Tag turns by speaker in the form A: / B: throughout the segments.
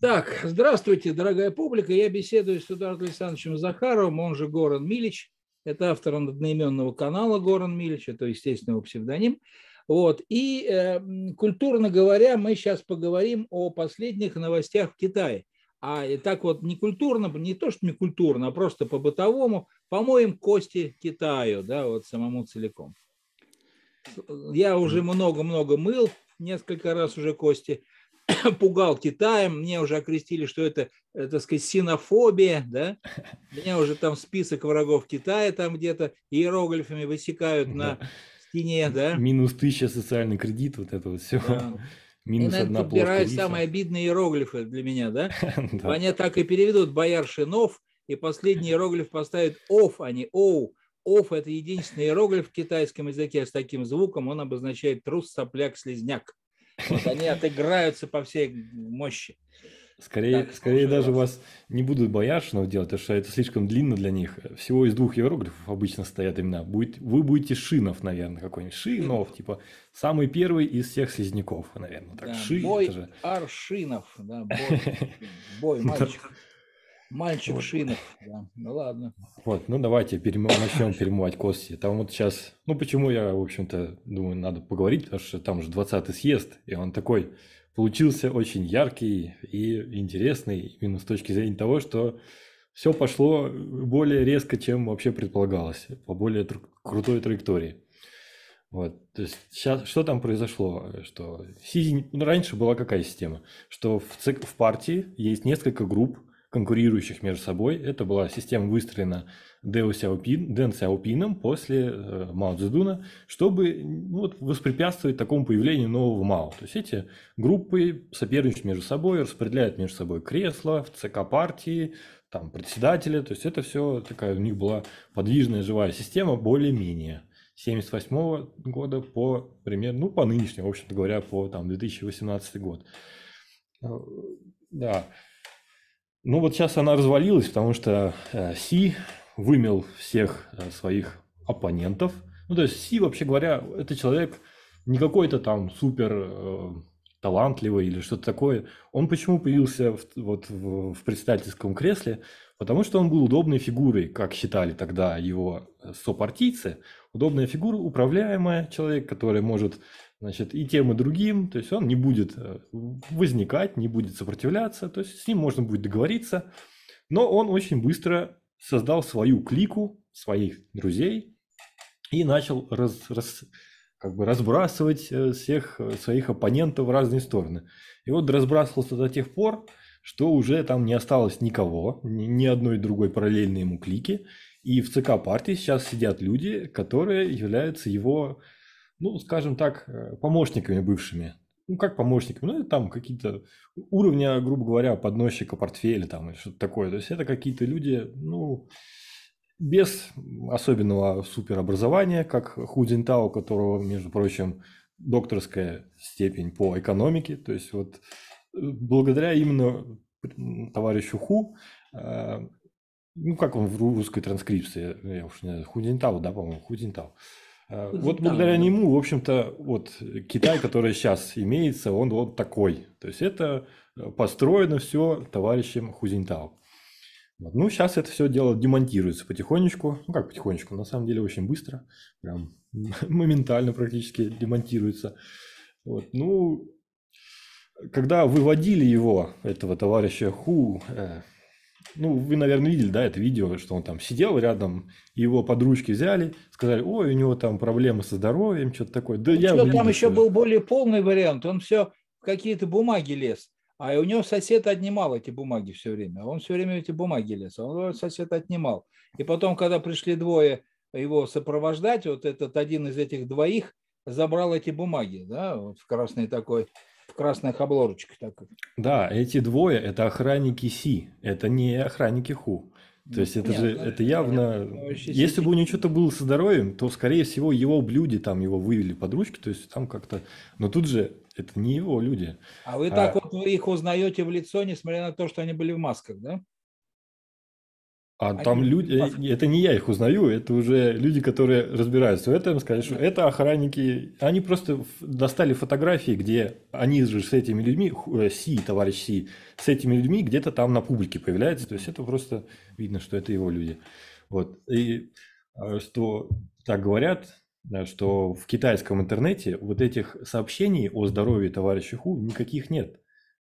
A: Так, здравствуйте, дорогая публика. Я беседую с Эдуардом Александровичем Захаровым, он же Горан Милич. Это автор одноименного канала Горан Милич, это, естественно, его псевдоним. Вот. И, э, культурно говоря, мы сейчас поговорим о последних новостях в Китае. А и так вот не культурно, не то, что не культурно, а просто по-бытовому, помоем кости Китаю, да, вот самому целиком. Я уже много-много мыл, несколько раз уже кости. пугал Китаем, мне уже окрестили, что это, э, так сказать, синофобия, да? Меня уже там список врагов Китая там где-то иероглифами высекают да. на стене, да?
B: Минус тысяча социальный кредит, вот это вот все. Да. Минус и, наверное, подбирают самые
A: обидные иероглифы для меня, да? да? Они так и переведут Бояршинов, и последний иероглиф поставят «ов», а не «оу». «Ов» – это единственный иероглиф в китайском языке а с таким звуком, он обозначает трус, сопляк, слезняк. Вот они отыграются по всей мощи.
B: Скорее, так, скорее даже вас. вас не будут бояршинов делать, потому что это слишком длинно для них. Всего из двух иероглифов обычно стоят имена. Будет, вы будете Шинов, наверное, какой-нибудь. Шинов, типа самый первый из всех слизняков, наверное. Так, да, ши, бой это же...
A: Аршинов, да, бой, бой мальчик. Мальчик вот. в да. ну ладно.
B: Вот, ну давайте перем... начнем перемывать кости. Там вот сейчас, ну почему я, в общем-то, думаю, надо поговорить, потому что там же 20-й съезд, и он такой получился очень яркий и интересный, именно с точки зрения того, что все пошло более резко, чем вообще предполагалось, по более тр... крутой траектории. Вот, то есть сейчас что там произошло, что Сизень, ну, раньше была какая система, что в, ЦИК, в партии есть несколько групп, конкурирующих между собой. Это была система выстроена Дэо Сяопин, Сяопином после э, Мао Цзэдуна, чтобы ну, вот, воспрепятствовать такому появлению нового Мао. То есть эти группы соперничают между собой, распределяют между собой кресла в ЦК партии, там, председателя. То есть это все такая у них была подвижная живая система более-менее. 78 года по пример, ну, по нынешнему, в общем-то говоря, по там 2018 год. Э, да. Ну вот сейчас она развалилась, потому что э, Си вымел всех э, своих оппонентов. Ну то есть Си, вообще говоря, это человек не какой-то там супер э, талантливый или что-то такое. Он почему появился в, вот в, в председательском кресле? Потому что он был удобной фигурой, как считали тогда его сопартийцы. Удобная фигура, управляемая человек, который может значит, и тем, и другим, то есть он не будет э, возникать, не будет сопротивляться, то есть с ним можно будет договориться, но он очень быстро создал свою клику, своих друзей и начал раз, раз, как бы разбрасывать э, всех э, своих оппонентов в разные стороны. И вот разбрасывался до тех пор, что уже там не осталось никого, ни, ни одной другой параллельной ему клики, и в ЦК партии сейчас сидят люди, которые являются его ну, скажем так, э, помощниками бывшими. Ну, как помощниками? Ну, это там какие-то уровня, а, грубо говоря, подносчика портфеля там или что-то такое. То есть это какие-то люди, ну, без особенного суперобразования, как Худинта, у которого, между прочим, докторская степень по экономике. То есть вот э, благодаря именно товарищу Ху, э, ну как он в русской транскрипции, я уж не знаю, Худинтау, да, по-моему, Худинтау. А, вот благодаря нему, в общем-то, вот Китай, который сейчас имеется, он вот такой. То есть это э, построено все товарищем Хузинтао. Вот. Ну, сейчас это все дело демонтируется потихонечку. Ну, как потихонечку, на самом деле очень быстро. Прям моментально практически демонтируется. Вот. Ну, когда выводили его, этого товарища Ху, э, ну, вы, наверное, видели, да, это видео, что он там сидел рядом, его подручки взяли, сказали, ой, у него там проблемы со здоровьем, что-то такое. Да ну, я что, там еще был
A: более полный вариант, он все в какие-то бумаги лез, а у него сосед отнимал эти бумаги все время, он все время эти бумаги лез, а он сосед отнимал. И потом, когда пришли двое его сопровождать, вот этот один из этих двоих забрал эти бумаги, да, вот в красной такой красных обложечках. Так.
B: Да, эти двое – это охранники Си, это не охранники Ху. То есть это Нет, же, это явно, понятно, если бы у него что-то было со здоровьем, то, скорее всего, его люди там его вывели под ручки, то есть там как-то, но тут же это не его люди.
A: А вы а... так вот вы их узнаете в лицо, несмотря на то, что они были в масках, да?
B: А Они там люди, паф... это не я их узнаю, это уже люди, которые разбираются в этом, сказали, что это охранники. Они просто достали фотографии, где они же с этими людьми, э, Си, товарищ Си, с этими людьми где-то там на публике появляются. То есть это просто видно, что это его люди. Вот. И а, что так говорят, что в китайском интернете вот этих сообщений о здоровье товарища Ху никаких нет.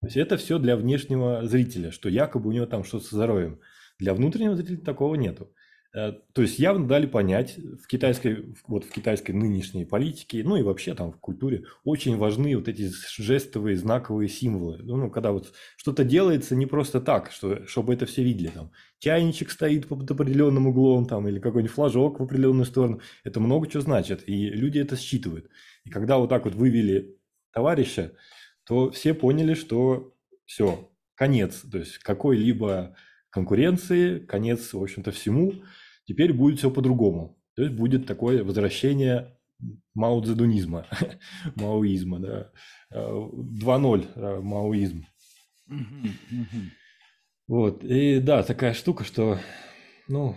B: То есть это все для внешнего зрителя, что якобы у него там что-то со здоровьем. Для внутреннего зрителя такого нету. Э, то есть явно дали понять в китайской, вот в китайской нынешней политике, ну и вообще там в культуре, очень важны вот эти жестовые, знаковые символы. Ну, ну, когда вот что-то делается не просто так, что, чтобы это все видели. Там, чайничек стоит под определенным углом там, или какой-нибудь флажок в определенную сторону. Это много чего значит, и люди это считывают. И когда вот так вот вывели товарища, то все поняли, что все, конец. То есть какой-либо конкуренции, конец, в общем-то, всему. Теперь будет все по-другому. То есть будет такое возвращение маудзедунизма, маоизма, да. 2.0 э, э, маоизм. Вот, и да, такая штука, что, ну,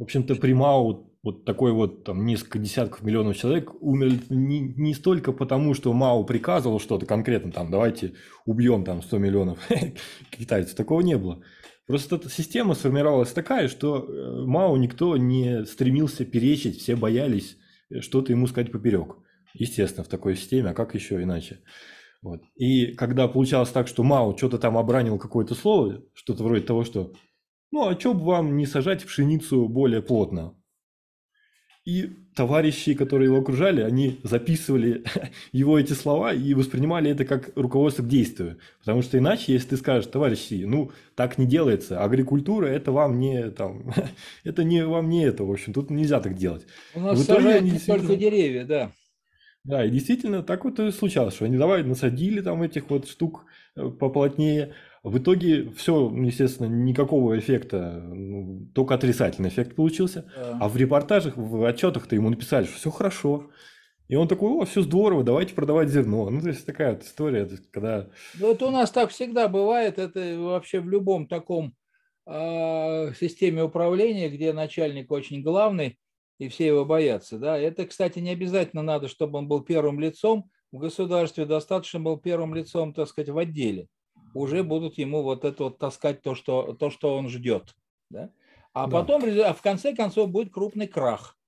B: в общем-то, при мау вот такой вот там несколько десятков миллионов человек умерли не, не столько потому, что мау приказывал что-то конкретно, там, давайте убьем там 100 миллионов китайцев, такого не было. Просто эта система сформировалась такая, что э, Мао никто не стремился перечить, все боялись э, что-то ему сказать поперек. Естественно, в такой системе, а как еще иначе? Вот. И когда получалось так, что Мао что-то там обранил какое-то слово, что-то вроде того, что ну а что бы вам не сажать пшеницу более плотно? И товарищи, которые его окружали, они записывали его эти слова и воспринимали это как руководство к действию. Потому что иначе, если ты скажешь, товарищи, ну, так не делается, агрикультура – это вам не там, это не вам не это, в общем, тут нельзя так делать.
A: У нас в итоге действительно... деревья, да.
B: Да, и действительно так вот и случалось, что они давай насадили там этих вот штук э, поплотнее, в итоге все, ну, естественно, никакого эффекта, ну, только отрицательный эффект получился. Да. А в репортажах, в отчетах-то ему написали, что все хорошо. И он такой, о, все здорово, давайте продавать зерно. Ну, то есть такая вот история, когда...
A: Ну, это у нас так всегда бывает, это вообще в любом таком э, системе управления, где начальник очень главный, и все его боятся. Да? Это, кстати, не обязательно надо, чтобы он был первым лицом в государстве, достаточно был первым лицом, так сказать, в отделе уже будут ему вот это вот таскать то, что, то, что он ждет. Да? А да. потом а в конце концов будет крупный крах.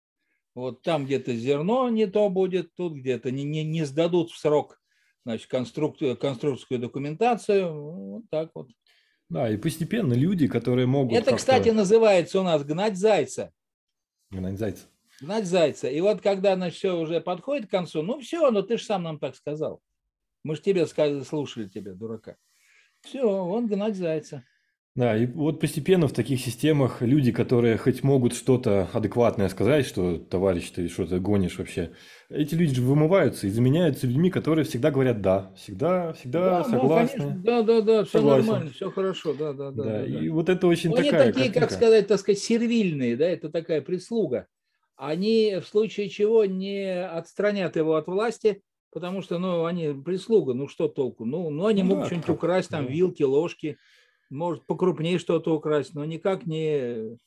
A: Вот там где-то зерно не то будет, тут где-то не, не, не сдадут в срок значит, конструк, конструкторскую документацию. Вот так вот.
B: Да, и постепенно люди, которые могут... Это, кстати,
A: называется у нас гнать зайца. Гнать зайца. Гнать зайца. И вот когда значит, все уже подходит к концу, ну все, ну ты же сам нам так сказал. Мы же тебе сказали, слушали тебя, дурака. Все, он гнать зайца.
B: Да, и вот постепенно в таких системах люди, которые хоть могут что-то адекватное сказать, что товарищ, ты что-то гонишь вообще, эти люди же вымываются и заменяются людьми, которые всегда говорят да, всегда, всегда да, ну, согласны. Ну,
A: да, да, да, все согласен. нормально, все хорошо, да, да, да. да, да и
B: да. вот это очень Но такая. Они такие, картинка. как сказать,
A: так сказать, сервильные, да, это такая прислуга. Они в случае чего не отстранят его от власти, потому что, ну, они прислуга, ну, что толку? Ну, ну они ну могут да, что-нибудь украсть, там, да. вилки, ложки, может, покрупнее что-то украсть, но никак не,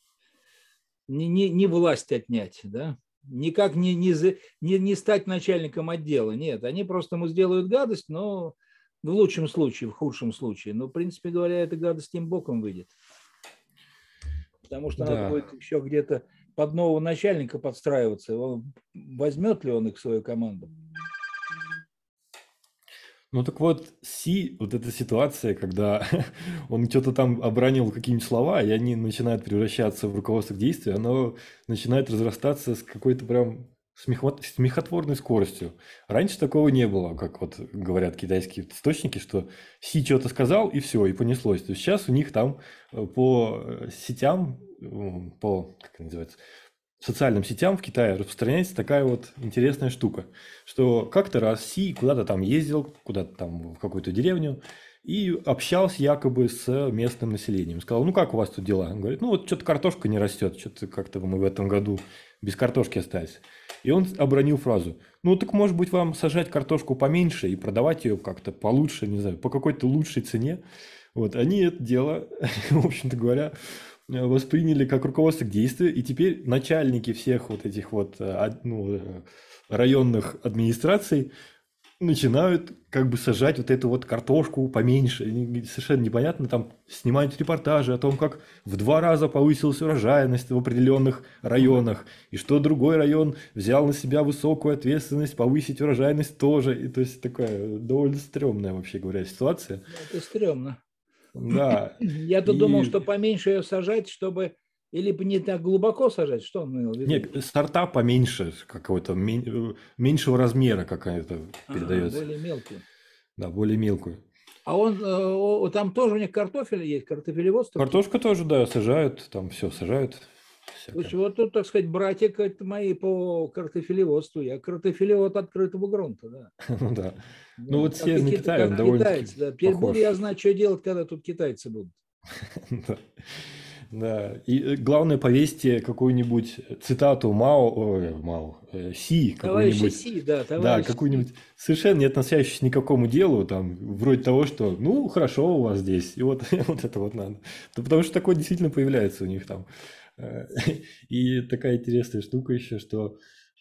A: не, не, не власть отнять, да? Никак не, не, не, не стать начальником отдела, нет. Они просто ему сделают гадость, но в лучшем случае, в худшем случае. Но, в принципе говоря, эта гадость им боком выйдет. Потому что да. надо будет еще где-то под нового начальника подстраиваться. Он, возьмет ли он их в свою команду?
B: Ну так вот, Си, вот эта ситуация, когда он что-то там обронил какие-нибудь слова, и они начинают превращаться в руководство к действию, оно начинает разрастаться с какой-то прям смехотворной скоростью. Раньше такого не было, как вот говорят китайские источники, что Си что-то сказал, и все, и понеслось. То есть сейчас у них там э, по сетям, по, как это называется, социальным сетям в Китае распространяется такая вот интересная штука, что как-то раз Си куда-то там ездил, куда-то там в какую-то деревню, и общался якобы с местным населением. Сказал, ну как у вас тут дела? Он говорит, ну вот что-то картошка не растет, что-то как-то мы в этом году без картошки остались. И он обронил фразу, ну так может быть вам сажать картошку поменьше и продавать ее как-то получше, не знаю, по какой-то лучшей цене. Вот, они это дело, в общем-то говоря, Э, восприняли как руководство к действию, и теперь начальники всех вот этих вот э, ну, э, районных администраций начинают как бы сажать вот эту вот картошку поменьше. Совершенно непонятно, там снимают репортажи о том, как в два раза повысилась урожайность в определенных районах, и что другой район взял на себя высокую ответственность повысить урожайность тоже. И то есть такая довольно стрёмная, вообще говоря, ситуация.
A: Это стрёмно.
B: Да.
A: Я-то и... думал, что поменьше ее сажать, чтобы или бы не так глубоко сажать, что он имел в виду?
B: Нет, сорта поменьше какого-то, меньшего размера какая-то передается. А,
A: более мелкую.
B: Да, более мелкую.
A: А он, э, там тоже у них картофель есть, картофелеводство? Картошка
B: тоже, да, сажают, там все сажают.
A: Слушай, вот тут, так сказать, братья мои по картофелеводству. Я картофелевод открытого грунта, да. Ну да. Ну вот а съездный китаец довольно Китайцы, да. Теперь буду я знать, что делать, когда тут китайцы будут.
B: Да, Да. и э, главное повесьте какую-нибудь цитату Мао, ой, э, Мао, э, Си, какую-нибудь. Си, да, Да, какую-нибудь совершенно не относящуюся ни к какому делу, там, вроде того, что, ну, хорошо у вас здесь, и вот, вот это вот надо. Да, потому что такое действительно появляется у них там. Э, и такая интересная штука еще, что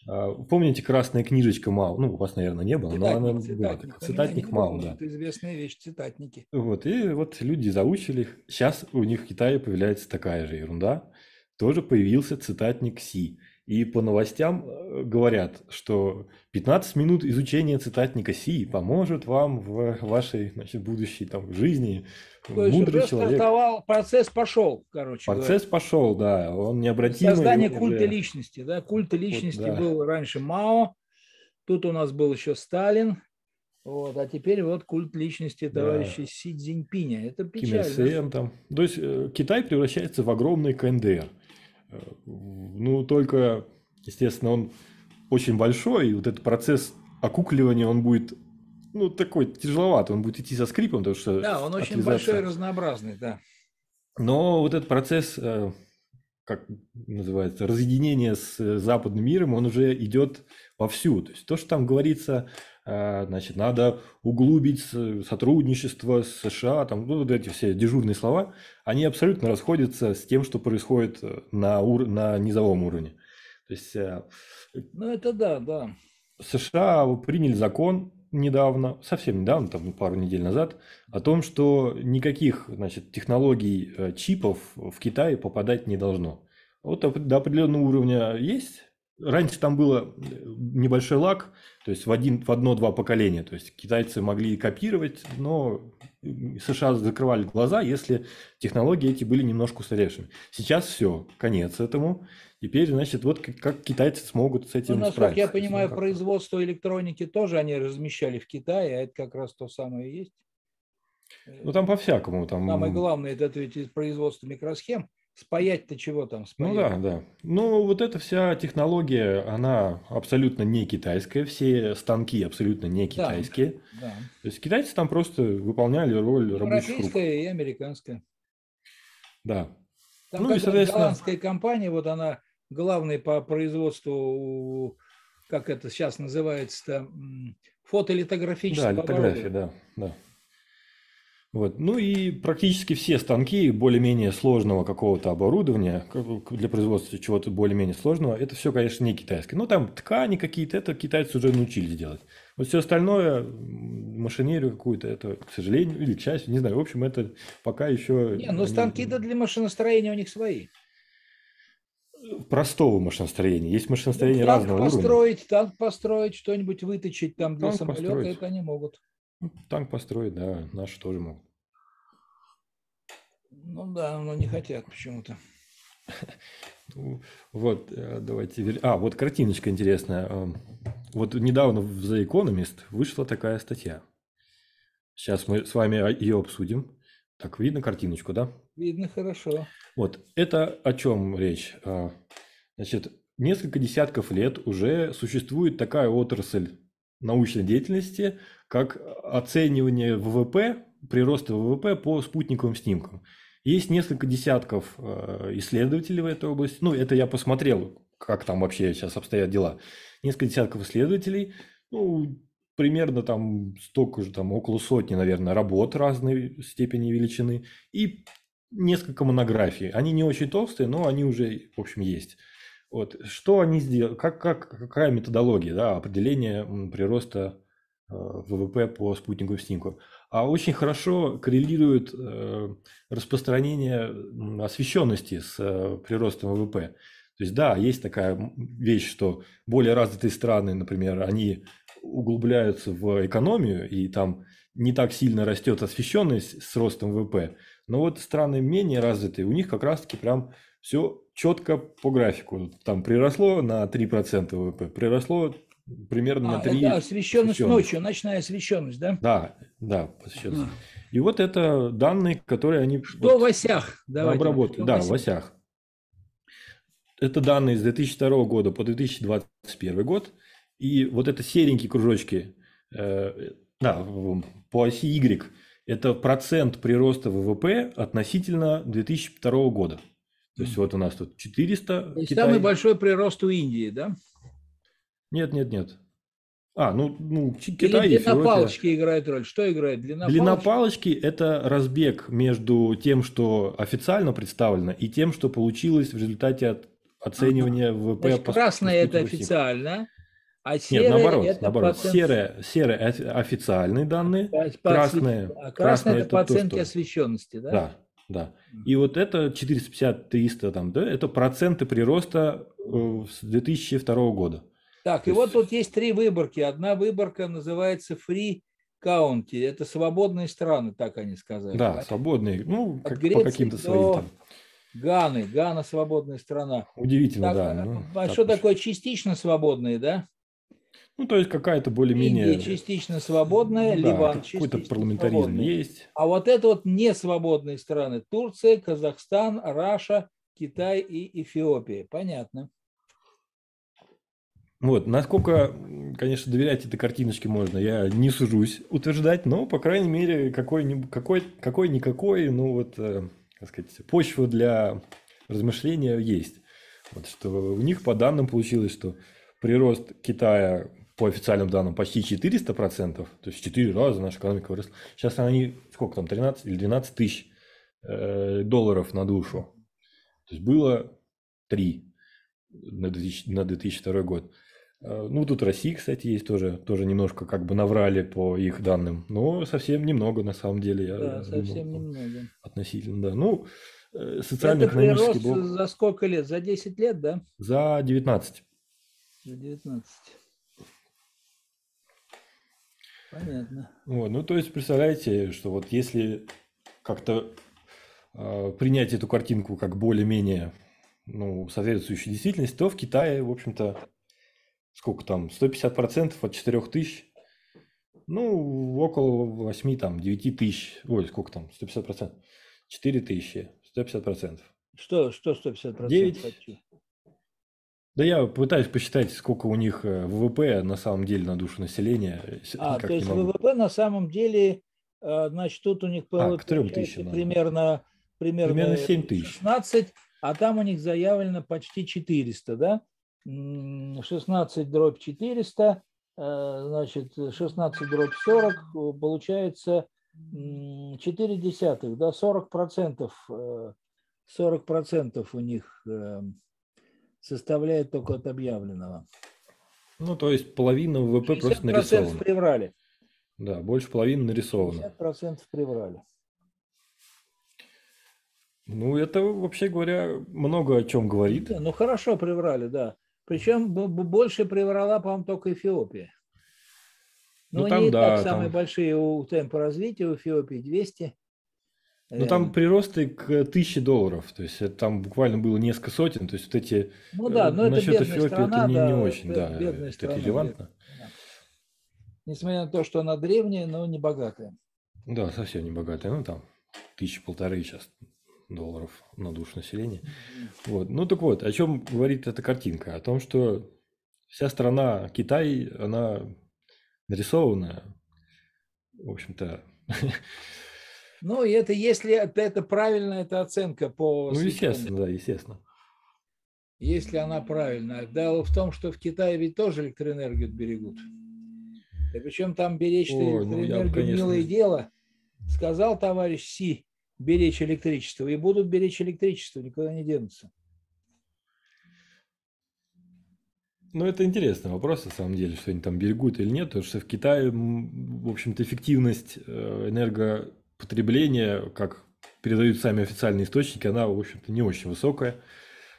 B: а, Помните, красная книжечка Мау? Ну, у вас, наверное, не было, цитатник, но она цитатник. была. Цитатник Мау, да. Это
A: известная вещь, цитатники.
B: Вот, и вот люди заучили Сейчас у них в Китае появляется такая же ерунда. Тоже появился цитатник Си. И по новостям э, говорят, что 15 минут изучения цитатника Си поможет вам в вашей значит, будущей там, жизни то есть Мудрый человек. стартовал,
A: процесс пошел, короче. Процесс
B: говоря. пошел, да, он необратимый. Создание культа уже...
A: личности, да, культа личности вот, да. был раньше Мао, тут у нас был еще Сталин, вот, а теперь вот культ личности товарища да. Си Цзиньпиня. Это печально. Ким
B: там. То есть э, Китай превращается в огромный КНДР. Э, ну, только, естественно, он очень большой, и вот этот процесс окукливания, он будет ну, такой тяжеловат, он будет идти со скрипом, потому что... Да, он очень большой
A: и разнообразный, да.
B: Но вот этот процесс, э, как называется, разъединения с э, западным миром, он уже идет вовсю. То есть то, что там говорится, э, значит, надо углубить сотрудничество с США, там, ну, вот эти все дежурные слова, они абсолютно расходятся с тем, что происходит на, ур... на низовом уровне. То есть... Ну,
A: это да, да.
B: США приняли закон, недавно, совсем недавно, там ну, пару недель назад, о том, что никаких значит, технологий э, чипов в Китае попадать не должно. Вот до определенного уровня есть Раньше там было э, небольшой лаг, то есть в, один, в одно-два поколения. То есть китайцы могли копировать, но США закрывали глаза, если технологии эти были немножко устаревшими. Сейчас все, конец этому. Теперь, значит, вот как, как китайцы смогут с этим ну, насколько справиться. Насколько я ну, понимаю,
A: производство электроники тоже они размещали в Китае, а это как раз то самое и есть.
B: Ну, там по-всякому. Там... Самое
A: главное, это ведь производство микросхем Спаять-то чего там спаять? Ну да,
B: да. Ну вот эта вся технология, она абсолютно не китайская, все станки абсолютно не китайские. Да, да. То есть китайцы там просто выполняли роль рабочих рук. Европейская
A: и американская. Да. Там ну и, соответственно... голландская компания, вот она главная по производству, как это сейчас называется-то, фотолитографического Да, литография, да, да.
B: Вот. Ну и практически все станки более-менее сложного какого-то оборудования для производства чего-то более-менее сложного, это все, конечно, не китайское. Но ну, там ткани какие-то, это китайцы уже научились делать. Вот все остальное, машинерию какую-то, это, к сожалению, или к счастью, не знаю. В общем, это пока еще... Не, ну станки-то
A: для машиностроения у них свои
B: простого машиностроения. Есть ну, машиностроение танк разного построить,
A: уровня. Танк построить, что-нибудь выточить там для танк самолета, построить. это они могут.
B: Ну, танк построить, да, наши тоже могут.
A: Ну да, но не хотят почему-то.
B: Ну, вот, э, давайте... А, вот картиночка интересная. Эм, вот недавно в The Economist вышла такая статья. Сейчас мы с вами ее обсудим. Так, видно картиночку, да?
A: Видно хорошо.
B: Вот, это о чем речь? Э, значит, несколько десятков лет уже существует такая отрасль научной деятельности, как оценивание ВВП, прироста ВВП по спутниковым снимкам. Есть несколько десятков э, исследователей в этой области. Ну, это я посмотрел, как там вообще сейчас обстоят дела. Несколько десятков исследователей. Ну, примерно там столько же, там около сотни, наверное, работ разной степени величины. И несколько монографий. Они не очень толстые, но они уже, в общем, есть. Вот. Что они сделали? Как, как, какая методология да, определения прироста э, ВВП по спутниковому снимку? А очень хорошо коррелирует э, распространение освещенности с э, приростом ВВП. То есть, да, есть такая вещь, что более развитые страны, например, они углубляются в экономию, и там не так сильно растет освещенность с ростом ВВП. Но вот страны менее развитые, у них как раз-таки прям все четко по графику. Там приросло на 3% ВВП, приросло примерно а, на 3%. Да, освещенность ночью,
A: ночная освещенность, да? Да,
B: да, освещенность. А. И вот это данные, которые они... Что вот в осях? обработали. Да, в осях. Это данные с 2002 года по 2021 год. И вот это серенькие кружочки э, да, по оси Y – это процент прироста ВВП относительно 2002 года. То есть вот у нас тут 400. То Китай... самый
A: большой прирост у Индии, да?
B: Нет, нет, нет. А, ну, ну Китай Или длина Эфиопия. палочки
A: играет роль? Что играет длина, длина палочки?
B: палочки – это разбег между тем, что официально представлено, и тем, что получилось в результате от оценивания ага. ВВП. Значит, по красное – это
A: официально, а серое Нет, наоборот, это наоборот. Процент...
B: серое серые официальные данные, по, Красное по, а красные, красные – это, это по оценке то, что...
A: освещенности, да? Да.
B: Да. И вот это 450-300 там, да, это проценты прироста э, с 2002 года.
A: Так, То и есть... вот тут есть три выборки. Одна выборка называется Free County. Это свободные страны, так они сказали. Да, да?
B: свободные. Ну, как, по каким-то своим там.
A: Ганы. Гана свободная страна.
B: Удивительно, так, да. А ну, а так что уж.
A: такое частично свободные, да?
B: Ну, то есть какая-то более-менее... Лиги
A: частично свободная, ну да, Ливан какой-то парламентаризм свободный. есть. А вот это вот несвободные страны – Турция, Казахстан, Раша, Китай и Эфиопия. Понятно.
B: Вот, насколько, конечно, доверять этой картиночке можно, я не сужусь утверждать, но, по крайней
A: мере, какой-никакой,
B: какой ну вот, э, как сказать, почва для размышления есть. Вот, что у них по данным получилось, что прирост Китая по официальным данным почти 400%, то есть в 4 раза наша экономика выросла. Сейчас они сколько там, 13 или 12 тысяч э, долларов на душу. То есть было 3 на 2000, на 2002 год. Э, ну, тут Россия, кстати, есть тоже, тоже немножко как бы наврали по их данным, но совсем немного на самом деле. Я да, думал, совсем немного. Относительно, да. Ну, э, социально-экономический прирост блок...
A: за сколько лет? За 10 лет, да?
B: За 19.
A: За 19. Понятно.
B: Вот, ну, то есть, представляете, что вот если как-то э, принять эту картинку как более-менее ну, соответствующую действительность, то в Китае, в общем-то, сколько там, 150% от 4 тысяч, ну, около 8, там, 9 тысяч, ой, сколько там, 150%, 4 тысячи, 150%.
A: Что, что 150%? 9, хочу.
B: Да я пытаюсь посчитать, сколько у них э, ВВП на самом деле на душу населения. А, то есть ВВП
A: на самом деле, э, значит, тут у них а, к 3 тысячам, примерно, примерно, примерно 7 тысяч. 16, а там у них заявлено почти 400, да? 16 дробь 400, э, значит, 16 дробь 40, получается 4 десятых, да, 40 процентов, 40 процентов у них эм, составляет только от объявленного.
B: Ну, то есть половина ВВП просто нарисована. 50% приврали. Да, больше половины нарисовано.
A: 50% приврали.
B: Ну, это, вообще говоря, много о чем говорит.
A: Да, ну, хорошо приврали, да. Причем больше приврала, по-моему, только Эфиопия. Ну, Но ну, там, они да, так там... самые большие у темпа развития у Эфиопии 200 ну там эм.
B: приросты к тысяче долларов, то есть это там буквально было несколько сотен, то есть вот эти ну, да, э, но насчет это Эфиопии страна, это не, да, не очень, да, это релевантно. Да.
A: Несмотря на то, что она древняя, но не богатая.
B: Да, совсем не богатая, ну там тысячи полторы сейчас долларов на душу населения. Вот. Ну так вот, о чем говорит эта картинка? О том, что вся страна Китай, она нарисованная, в общем-то,
A: Ну, и это если это, это правильно, это оценка по... Ну, естественно, да, естественно. Если она правильная. Дело в том, что в Китае ведь тоже электроэнергию берегут. Да причем там беречь ну, электроэнергию, ну, милое дело. Сказал товарищ Си беречь электричество. И будут беречь электричество, никуда не денутся.
B: Ну, это интересный вопрос, на самом деле, что они там берегут или нет, потому что в Китае, в общем-то, эффективность э, энерго потребление, как передают сами официальные источники, она, в общем-то, не очень высокая.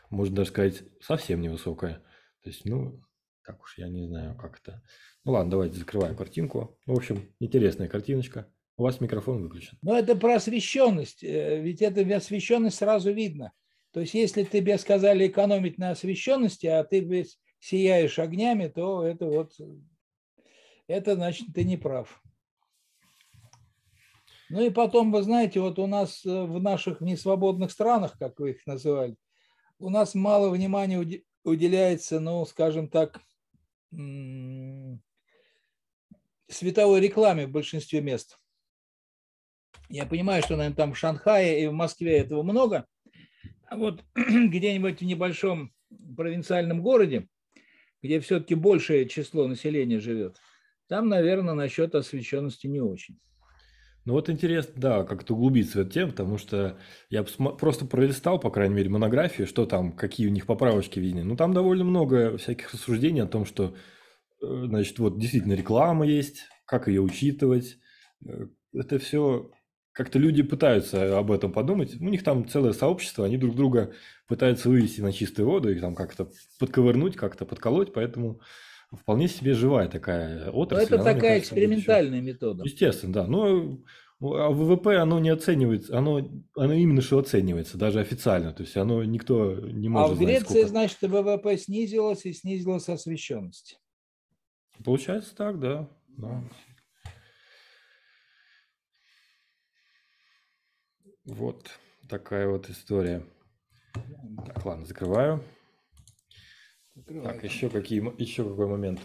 B: Можно даже сказать, совсем невысокая. То есть, ну, так уж я не знаю, как это. Ну ладно, давайте закрываем картинку. Ну, в общем, интересная картиночка. У вас микрофон выключен.
A: Ну, это про освещенность. Э, ведь эта освещенность сразу видно. То есть, если тебе сказали экономить на освещенности, а ты весь сияешь огнями, то это вот, э, это значит, ты не прав. Ну и потом, вы знаете, вот у нас э, в наших несвободных странах, как вы их называли, у нас мало внимания уделяется, ну, скажем так, световой рекламе в большинстве мест. Я понимаю, что, наверное, там в Шанхае и в Москве этого много. А вот где-нибудь в небольшом провинциальном городе, где все-таки большее число населения живет, там, наверное, насчет освещенности не очень. Ну вот интересно, да,
B: как-то углубиться в эту тему, потому что я просто пролистал, по крайней мере, монографии, что там, какие у них поправочки видны. Ну там довольно много всяких рассуждений о том, что, э, значит, вот действительно реклама есть, как ее учитывать. Э, это все как-то люди пытаются об этом подумать. У них там целое сообщество, они друг друга пытаются вывести на чистую воду и там как-то подковырнуть, как-то подколоть, поэтому вполне себе живая такая отрасль. это она, такая кажется,
A: экспериментальная метода.
B: Естественно, да. Но ну, а ВВП, оно не оценивается, оно, оно именно что оценивается, даже официально, то есть оно никто не а может А в Греции, сколько...
A: значит, ВВП снизилось и снизилась освещенность.
B: Получается так, да. да. Вот такая вот история. Так, ладно, закрываю. Так, еще, какие, еще какой момент?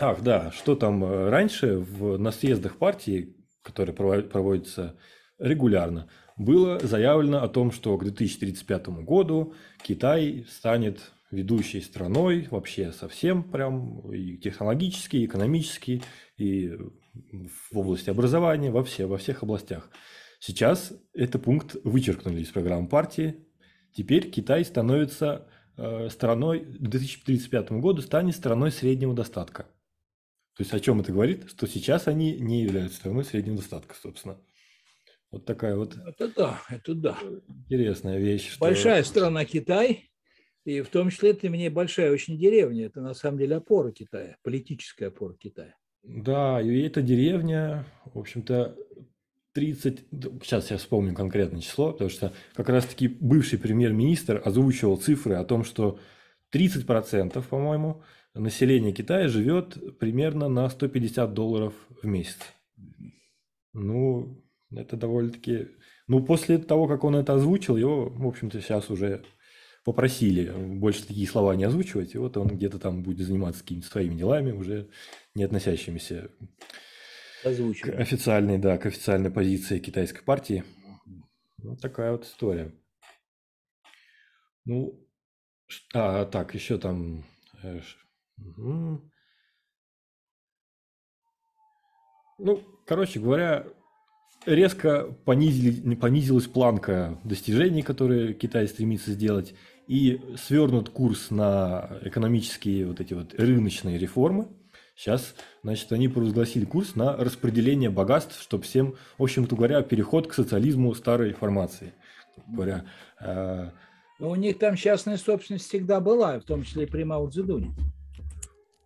B: Ах, да, что там э, раньше в, на съездах партии, которые проводятся регулярно, было заявлено о том, что к 2035 году Китай станет ведущей страной вообще совсем прям и технологически, и экономически, и в области образования, во, все, во всех областях. Сейчас этот пункт вычеркнули из программы партии. Теперь Китай становится Э, страной к 2035 году станет страной среднего достатка. То есть о чем это говорит? Что сейчас они не являются страной среднего достатка, собственно. Вот такая вот.
A: Это да, это да.
B: Интересная вещь. Большая
A: страна Китай, и в том числе это мне большая очень деревня. Это на самом деле опора Китая, политическая опора Китая.
B: Да, и эта деревня, в общем-то, 30... Сейчас я вспомню конкретное число, потому что как раз-таки бывший премьер-министр озвучивал цифры о том, что 30%, по-моему, населения Китая живет примерно на 150 долларов в месяц. Ну, это довольно-таки... Ну, после того, как он это озвучил, его, в общем-то, сейчас уже попросили больше такие слова не озвучивать, и вот он где-то там будет заниматься какими-то своими делами, уже не относящимися Озвучиваю. К официальной, да, к официальной позиции китайской партии. Вот ну, такая вот история. Ну, а, так, еще там... Угу. Ну, короче говоря, резко понизили, понизилась планка достижений, которые Китай стремится сделать, и свернут курс на экономические вот эти вот рыночные реформы – Сейчас, значит, они провозгласили курс на распределение богатств, чтобы всем, в общем-то говоря, переход к социализму старой формации. Говоря, э...
A: Но ну, у них там частная собственность всегда была, в том числе и при Мао Цзэдуне.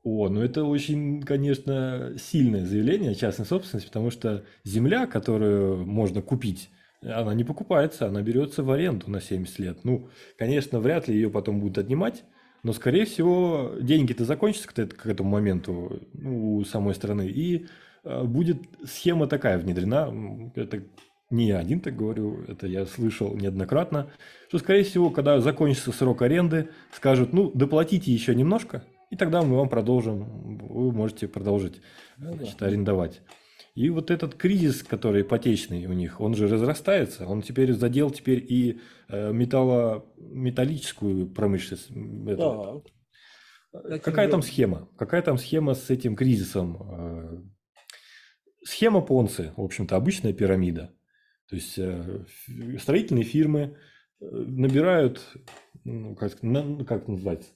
B: О, ну это очень, конечно, сильное заявление о частной собственности, потому что земля, которую можно купить, она не покупается, она берется в аренду на 70 лет. Ну, конечно, вряд ли ее потом будут отнимать, но, скорее всего, деньги-то закончатся к, этому моменту ну, у самой страны. И э, будет схема такая внедрена. Это не я один так говорю, это я слышал неоднократно, что, скорее всего, когда закончится срок аренды, скажут, ну, доплатите еще немножко, и тогда мы вам продолжим, вы можете продолжить ну значит, арендовать. И вот этот кризис, который ипотечный у них, он же разрастается, он теперь задел теперь и э, металло, металлическую промышленность. Да.
A: Э, какая там
B: схема? Какая там схема с этим кризисом? Э, схема Понци, в общем-то, обычная пирамида. То есть строительные фирмы набирают, ну, как, как называется,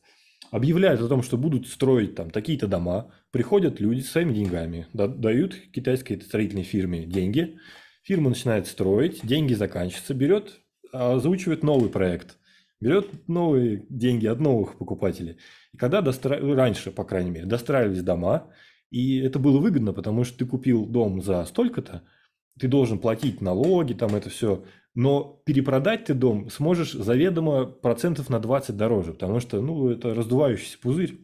B: объявляют о том, что будут строить там такие-то дома, приходят люди со своими деньгами, дают китайской строительной фирме деньги, фирма начинает строить, деньги заканчиваются, берет, а, озвучивает новый проект, берет новые деньги от новых покупателей. И когда достра... раньше, по крайней мере, достраивались дома, и это было выгодно, потому что ты купил дом за столько-то, ты должен платить налоги, там это все, но перепродать ты дом сможешь заведомо процентов на 20 дороже, потому что, ну, это раздувающийся пузырь.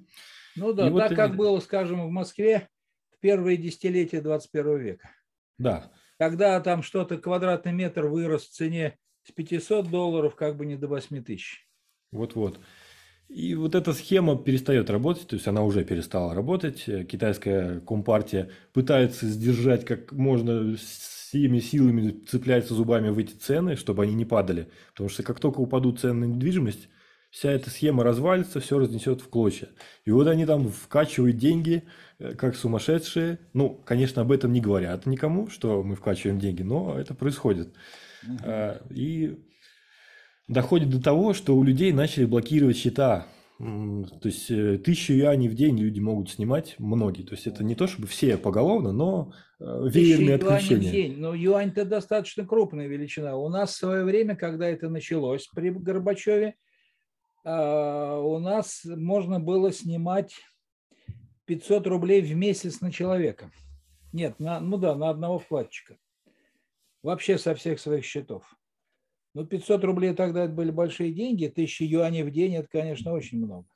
A: Ну да, и так вот... как было, скажем, в Москве в первые десятилетия 21 века. Да. Когда там что-то квадратный метр вырос в цене с 500 долларов как бы не до 8 тысяч.
B: Вот-вот. И вот эта схема перестает работать, то есть она уже перестала работать. Китайская компартия пытается сдержать как можно всеми силами цепляется зубами в эти цены, чтобы они не падали. Потому что как только упадут цены на недвижимость, вся эта схема развалится, все разнесет в клочья. И вот они там вкачивают деньги, э, как сумасшедшие. Ну, конечно, об этом не говорят никому, что мы вкачиваем деньги, но это происходит. А, и доходит до того, что у людей начали блокировать счета то есть э, тысячу юаней в день люди могут снимать, многие. То есть это не то, чтобы все поголовно, но э, веерные отключения. В день.
A: Но юань это достаточно крупная величина. У нас в свое время, когда это началось при Горбачеве, а, у нас можно было снимать 500 рублей в месяц на человека. Нет, на, ну да, на одного вкладчика. Вообще со всех своих счетов. Ну, 500 рублей тогда это были большие деньги, 1000 юаней в день – это, конечно, очень много.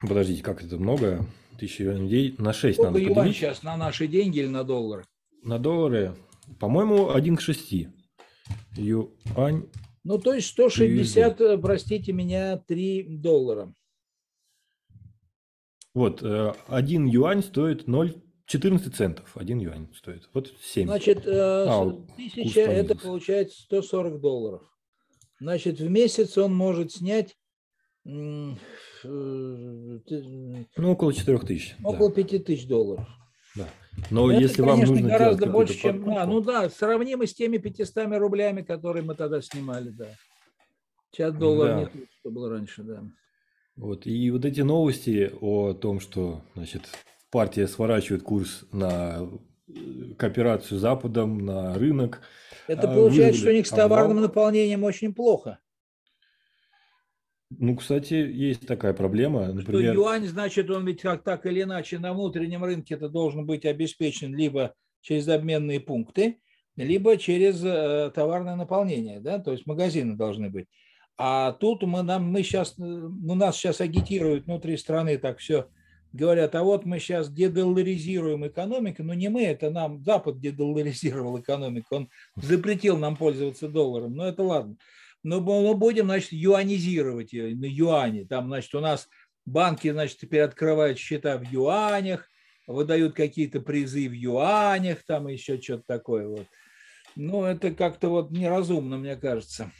B: Подождите, как это много? 1000 юаней в день на 6 Сколько надо поделить?
A: сейчас на наши деньги или на доллары?
B: На доллары, по-моему, 1 к 6. Юань. Ну, то есть 160,
A: USD. простите меня, 3 доллара.
B: Вот, 1 э, юань стоит 0 14 центов, 1 юань стоит. Вот 7. Значит, э, а, тысяча – это
A: получается 140 долларов. Значит, в месяц он может снять э, ну,
B: около 4 тысяч.
A: Около да. 5 тысяч долларов.
B: Да. Но это, если конечно, вам нужно гораздо больше, чем...
A: Покупку. А, ну да, сравнимо с теми 500 рублями, которые мы тогда снимали, да. Сейчас долларов да. не что было раньше, да.
B: Вот, и вот эти новости о том, что, значит, партия сворачивает курс на э, кооперацию с Западом, на рынок. Это а, получается, что у них с товарным
A: обвал. наполнением очень плохо.
B: Ну, кстати, есть такая проблема. Например... Что
A: юань, значит, он ведь как так или иначе на внутреннем рынке это должен быть обеспечен либо через обменные пункты, либо через э, товарное наполнение, да, то есть магазины должны быть. А тут мы, нам, мы сейчас, э, ну, нас сейчас агитируют внутри страны так все говорят, а вот мы сейчас дедолларизируем экономику, но не мы, это нам Запад дедолларизировал экономику, он запретил нам пользоваться долларом, но это ладно. Но мы будем, значит, юанизировать ее на юане. Там, значит, у нас банки, значит, теперь открывают счета в юанях, выдают какие-то призы в юанях, там еще что-то такое вот. Ну, это как-то вот неразумно, мне кажется.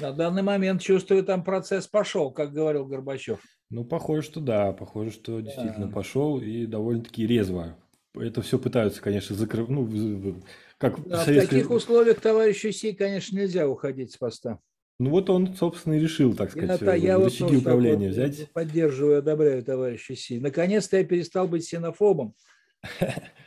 A: На данный момент, чувствую, там процесс пошел, как говорил Горбачев.
B: Ну, похоже, что да. Похоже, что действительно пошел и довольно-таки резво. Это все пытаются, конечно, закрыть. Ну, как да, советские... В таких
A: условиях товарищ Си, конечно, нельзя уходить с поста.
B: Ну вот он, собственно, и решил, так сказать, я, э, я рычаги управления такой, взять.
A: Поддерживаю, одобряю товарища Си. Наконец-то я перестал быть синофобом.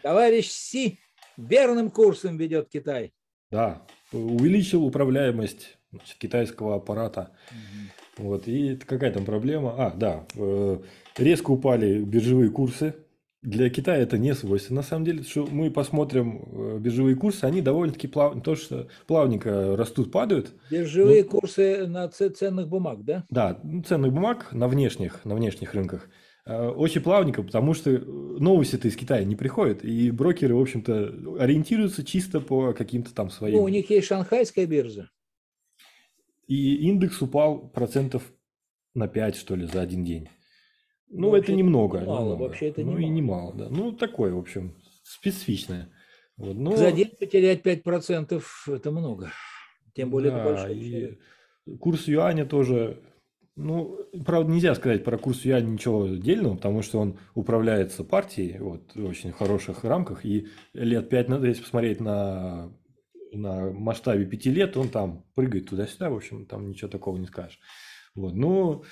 A: Товарищ Си верным курсом ведет Китай. Да, увеличил
B: управляемость значит, китайского аппарата. Угу. Вот, и какая там проблема? А, да, э, резко упали биржевые курсы. Для Китая это не свойственно. На самом деле, что мы посмотрим э, биржевые курсы, они довольно-таки плав... то, что плавненько растут, падают.
A: Биржевые но... Ну, курсы на ценных бумаг, да?
B: Да, ну, ценных бумаг на внешних, на внешних рынках э, очень плавненько, потому что новости-то из Китая не приходят, и брокеры, в общем-то, ориентируются чисто по каким-то там своим... Ну, у
A: них есть шанхайская биржа.
B: И индекс упал процентов на 5, что ли, за один день. Ну, ну это немного. Мало, немного. вообще это ну, немало. и немало, да. Ну, такое, в общем, специфичное. Вот, но... За день
A: потерять 5% это много. Тем более да, это большой. И
B: курс юаня тоже ну, правда, нельзя сказать про курс юаня ничего отдельного, потому что он управляется партией вот, в очень хороших рамках. И лет пять надо, если посмотреть на на масштабе пяти лет он там прыгает туда-сюда, в общем, там ничего такого не скажешь. Вот. Но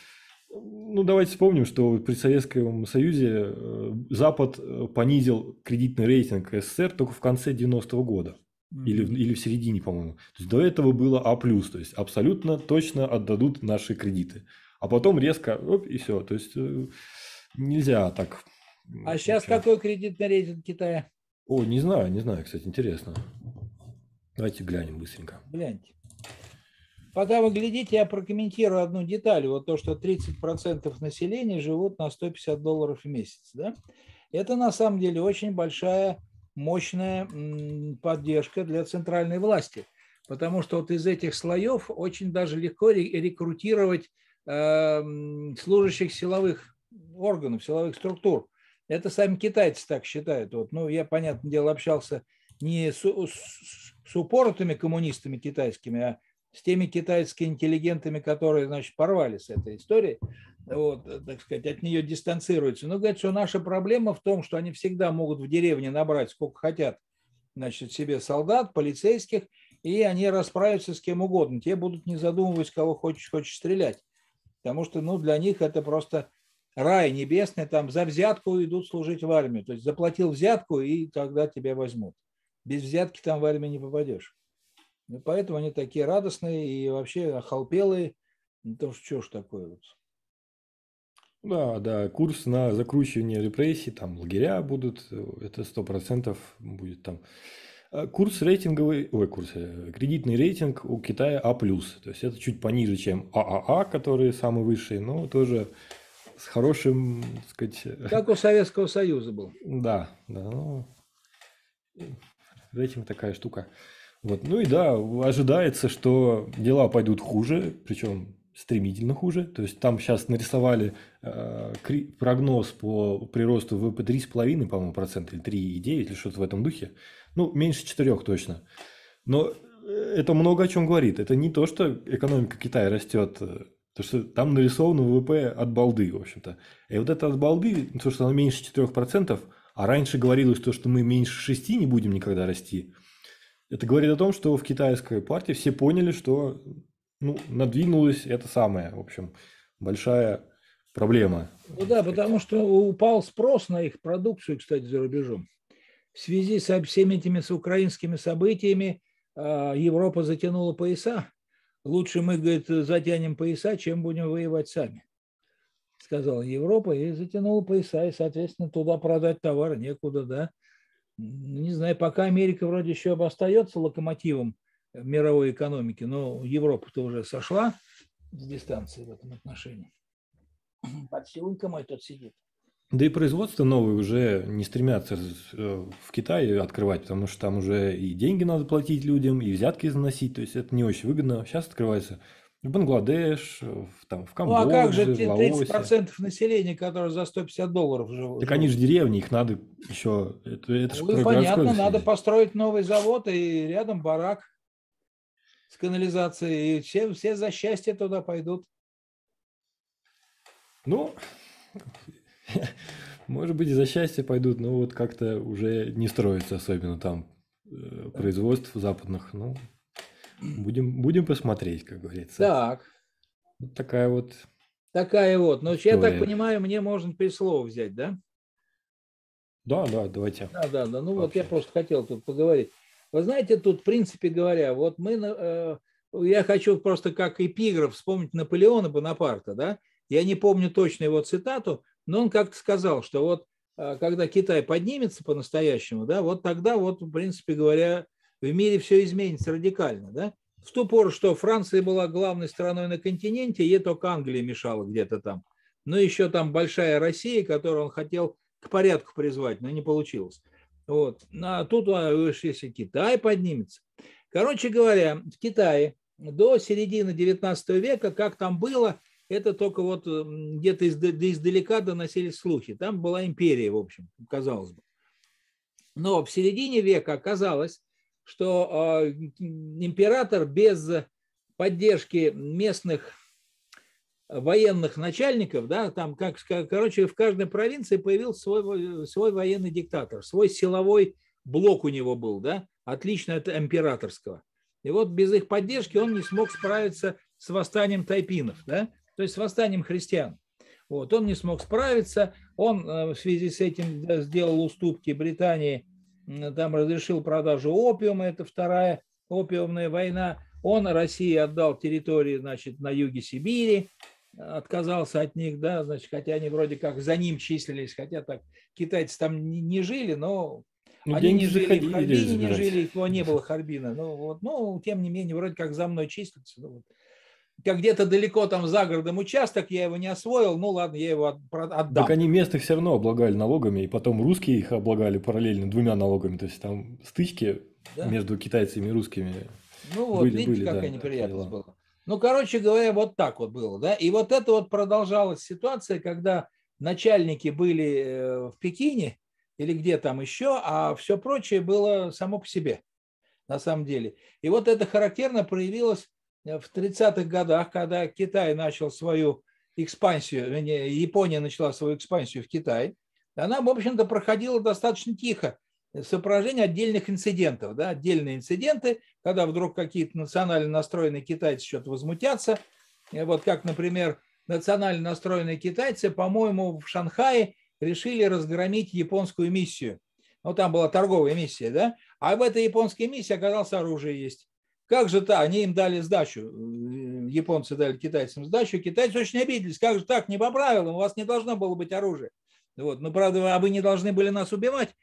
B: ну, ну, давайте вспомним, что при Советском Союзе э, Запад э, понизил кредитный рейтинг СССР только в конце 90-го года. Или, или в середине, по-моему. То есть до этого было А+, то есть абсолютно точно отдадут наши кредиты. А потом резко, оп, и все. То есть э, нельзя так.
A: А сейчас какой кредитный рейтинг Китая?
B: О, не знаю, не знаю, кстати, интересно. Давайте глянем быстренько.
A: Гляньте. Пока вы глядите, я прокомментирую одну деталь. Вот то, что 30% населения живут на 150 долларов в месяц. Да? Это на самом деле очень большая, мощная поддержка для центральной власти. Потому что вот из этих слоев очень даже легко рекрутировать эм, служащих силовых органов, силовых структур. Это сами китайцы так считают. Вот, ну, я, понятное дело, общался с не с, с, с упоротыми коммунистами китайскими, а с теми китайскими интеллигентами, которые, значит, порвали с этой историей, вот, э, так сказать, от нее дистанцируются. Но, говорят, что наша проблема в том, что они всегда могут в деревне набрать сколько хотят, значит, себе солдат, полицейских, и они расправятся с кем угодно. Те будут не задумываясь, кого хочешь, хочешь стрелять. Потому что, ну, для них это просто рай небесный, там за взятку идут служить в армию. То есть заплатил взятку, и тогда тебя возьмут без взятки там в армию не попадешь. И поэтому они такие радостные и вообще охалпелые. Ну, то что ж такое вот.
B: Да, да, курс на закручивание репрессий, там лагеря будут, это сто процентов будет там. А курс рейтинговый, ой, курс, э, кредитный рейтинг у Китая А+, то есть это чуть пониже, чем ААА, а а, которые самые высшие, но тоже с хорошим, так сказать... Э, как
A: у Советского Союза был.
B: Да, да, ну, этим такая штука. Вот. Ну и да, ожидается, что дела пойдут хуже, причем стремительно хуже. То есть там сейчас нарисовали э, прогноз по приросту ВВП 3,5, по-моему, процент, или 3,9, или что-то в этом духе. Ну, меньше 4 точно. Но э, это много о чем говорит. Это не то, что экономика Китая растет, э, то что там нарисовано ВВП от балды, в общем-то. И вот это от балды, то, что она меньше 4%, а раньше говорилось то, что мы меньше шести не будем никогда расти. Это говорит о том, что в китайской партии все поняли, что ну, надвинулось это самое, в общем, большая проблема.
A: Ну да, потому что упал спрос на их продукцию, кстати, за рубежом. В связи со всеми этими с украинскими событиями а, Европа затянула пояса. Лучше мы, говорит, затянем пояса, чем будем воевать сами сказала Европа, и затянула пояса, и, соответственно, туда продать товар некуда, да. Ну, не знаю, пока Америка вроде еще остается локомотивом мировой экономики, но Европа-то уже сошла с дистанции в этом отношении. Подсилунка мой тут сидит.
B: Да и производство новые уже не стремятся э, в Китае открывать, потому что там уже и деньги надо платить людям, и взятки заносить, то есть это не очень выгодно. Сейчас открывается в Бангладеш, э, в, там, в Камбодже, Ну а как же 30%
A: населения, которые за 150 долларов живут? Так они же
B: деревни, их надо еще... Это, это ну, понятно,
A: надо построить новый завод и рядом барак с канализацией. И все, все за счастье туда пойдут. Ну,
B: может быть, и за счастье пойдут, но вот как-то уже не строится особенно там э, производств западных. Ну, Будем, будем посмотреть, как говорится. Так. Вот такая вот.
A: Такая вот. Но ну, история. я так понимаю, мне можно переслово взять, да?
B: Да, да, давайте.
A: Да, да, да. Ну Вообще. вот я просто хотел тут поговорить. Вы знаете, тут, в принципе говоря, вот мы, э, я хочу просто как эпиграф вспомнить Наполеона Бонапарта, да? Я не помню точно его цитату, но он как-то сказал, что вот э, когда Китай поднимется по-настоящему, да, вот тогда вот, в принципе говоря, в мире все изменится радикально. Да? В ту пору, что Франция была главной страной на континенте, ей только Англия мешала где-то там. Но еще там большая Россия, которую он хотел к порядку призвать, но не получилось. Вот. Ну, а тут, а, если Китай поднимется. Короче говоря, в Китае до середины 19 века, как там было, это только вот где-то издалека доносились слухи. Там была империя, в общем, казалось бы. Но в середине века оказалось, что а, император без поддержки местных военных начальников, да, там, как, короче, в каждой провинции появился свой, свой военный диктатор, свой силовой блок у него был, да, отлично от императорского. И вот без их поддержки он не смог справиться с восстанием тайпинов, да, то есть с восстанием христиан. Вот, он не смог справиться, он э, в связи с этим сделал уступки Британии – там разрешил продажу опиума, это вторая опиумная война. Он России отдал территории значит, на юге Сибири, отказался от них, да, значит, хотя они вроде как за ним числились, хотя так китайцы там не, не жили, но
B: ну, они не жили, в Харбине не жили,
A: его не было Харбина. но ну, вот, ну, тем не менее, вроде как за мной числится. Ну, вот как где-то далеко там за городом участок, я его не освоил, ну ладно, я его отдам. Так они
B: местных все равно облагали налогами, и потом русские их облагали параллельно двумя налогами, то есть там стычки да. между китайцами и русскими
A: Ну вот, были, видите, были, какая да, неприятность была. Ну, короче говоря, вот так вот было, да, и вот это вот продолжалась ситуация, когда начальники были э, в Пекине или где там еще, а все прочее было само по себе на самом деле. И вот это характерно проявилось Э, в 30-х годах, когда Китай начал свою экспансию, Япония начала свою экспансию в Китай, она, в общем-то, проходила достаточно тихо сопровождение отдельных инцидентов. Да, отдельные инциденты, когда вдруг какие-то национально настроенные китайцы что-то возмутятся. Э, вот как, например, национально настроенные китайцы, по-моему, в Шанхае решили разгромить японскую миссию. Ну, там была торговая миссия, да? А в этой японской миссии оказалось оружие есть. Как же так? Они им дали сдачу. Японцы дали китайцам сдачу. Китайцы очень обиделись. Как же так? Не по правилам. У вас не должно было быть оружия, Вот. Ну, правда, а вы не должны были нас убивать.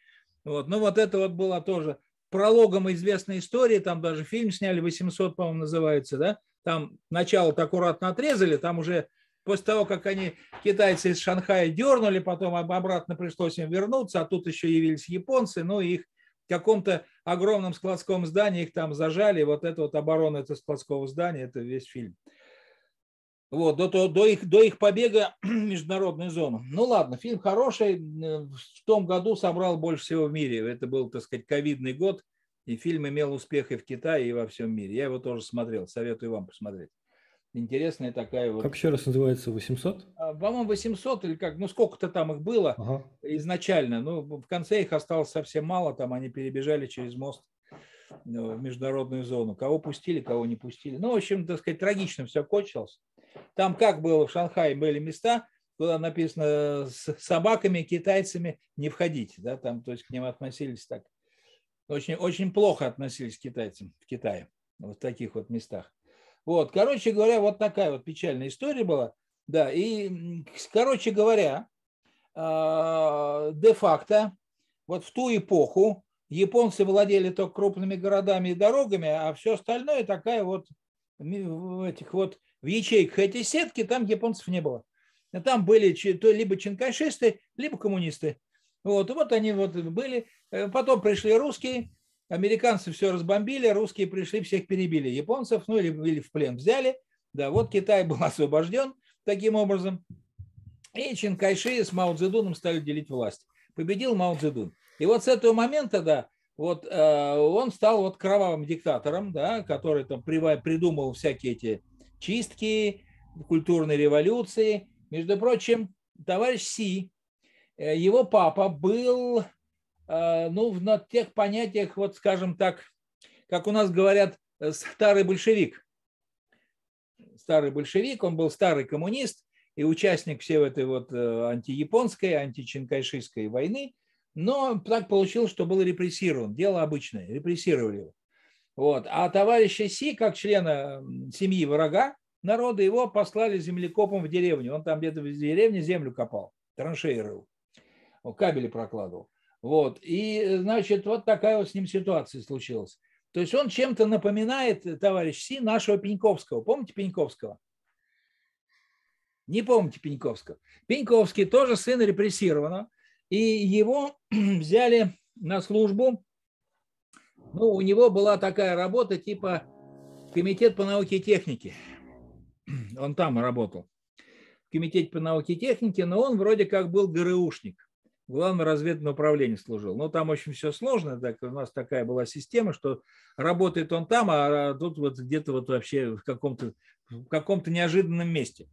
A: Вот. Ну, вот это вот было тоже прологом известной истории. Там даже фильм сняли, 800, по-моему, называется. Да? Там начало так аккуратно отрезали. Там уже после того, как они китайцы из Шанхая дернули, потом обратно пришлось им вернуться, а тут еще явились японцы, ну, их каком-то огромном складском здании, их там зажали, вот это вот оборона этого складского здания, это весь фильм. Вот, до, до, до, их, до их побега в международную зону. Ну ладно, фильм хороший. Э, в том году собрал больше всего в мире. Это был, так сказать, ковидный год. И фильм имел успех и в Китае, и во всем мире. Я его тоже смотрел. Советую вам посмотреть. Интересная такая вот. Как
B: еще раз называется? 800?
A: А, по-моему, 800 или как, ну сколько-то там их было ага. изначально. Ну, в конце их осталось совсем мало, там они перебежали через мост ну, в международную зону. Кого пустили, кого не пустили. Ну, в общем, так сказать, трагично все кончилось. Там как было в Шанхае, были места, куда написано с собаками, китайцами не входите, Да, там, то есть к ним относились так. Очень, очень плохо относились к китайцам в Китае, вот в таких вот местах. Вот, короче говоря, вот такая вот печальная история была. Да, и, короче говоря, а, де-факто вот в ту эпоху японцы владели только крупными городами и дорогами, а все остальное такая вот в этих вот в ячейках этой сетки там японцев не было. А там были то либо чинкайшисты, либо коммунисты. Вот, вот они вот были. Э, потом пришли русские, Американцы все разбомбили, русские пришли, всех перебили. Японцев, ну или, или в плен взяли. Да, вот Китай был освобожден таким образом. И Кайши с Мао Цзэдуном стали делить власть. Победил Мао Цзэдун. И вот с этого момента, да, вот э, он стал вот кровавым диктатором, да, который там придумал всякие эти чистки, культурные революции. Между прочим, товарищ Си, э, его папа был Э, ну, на тех понятиях, вот скажем так, как у нас говорят, э, старый большевик. Старый большевик, он был старый коммунист и участник всей этой вот э, антияпонской, античинкайшистской войны, но так получилось, что был репрессирован. Дело обычное, репрессировали его. Вот. А товарища Си, как члена семьи врага народа, его послали землекопом в деревню. Он там где-то в деревне землю копал, траншеи рыл, кабели прокладывал. Вот. И, значит, вот такая вот с ним ситуация случилась. То есть он чем-то напоминает, э, товарищ Си, нашего Пеньковского. Помните Пеньковского? Не помните Пеньковского. Пеньковский тоже сын репрессированного. И его взяли на службу. Ну, у него была такая работа типа Комитет по науке и технике. Он там работал. В Комитете по науке и технике, но он вроде как был ГРУшник. Главное разведывательное управление служил. Но там очень все сложно. Так, у нас такая была система, что работает он там, а, а тут вот где-то вот вообще в каком-то в каком-то неожиданном месте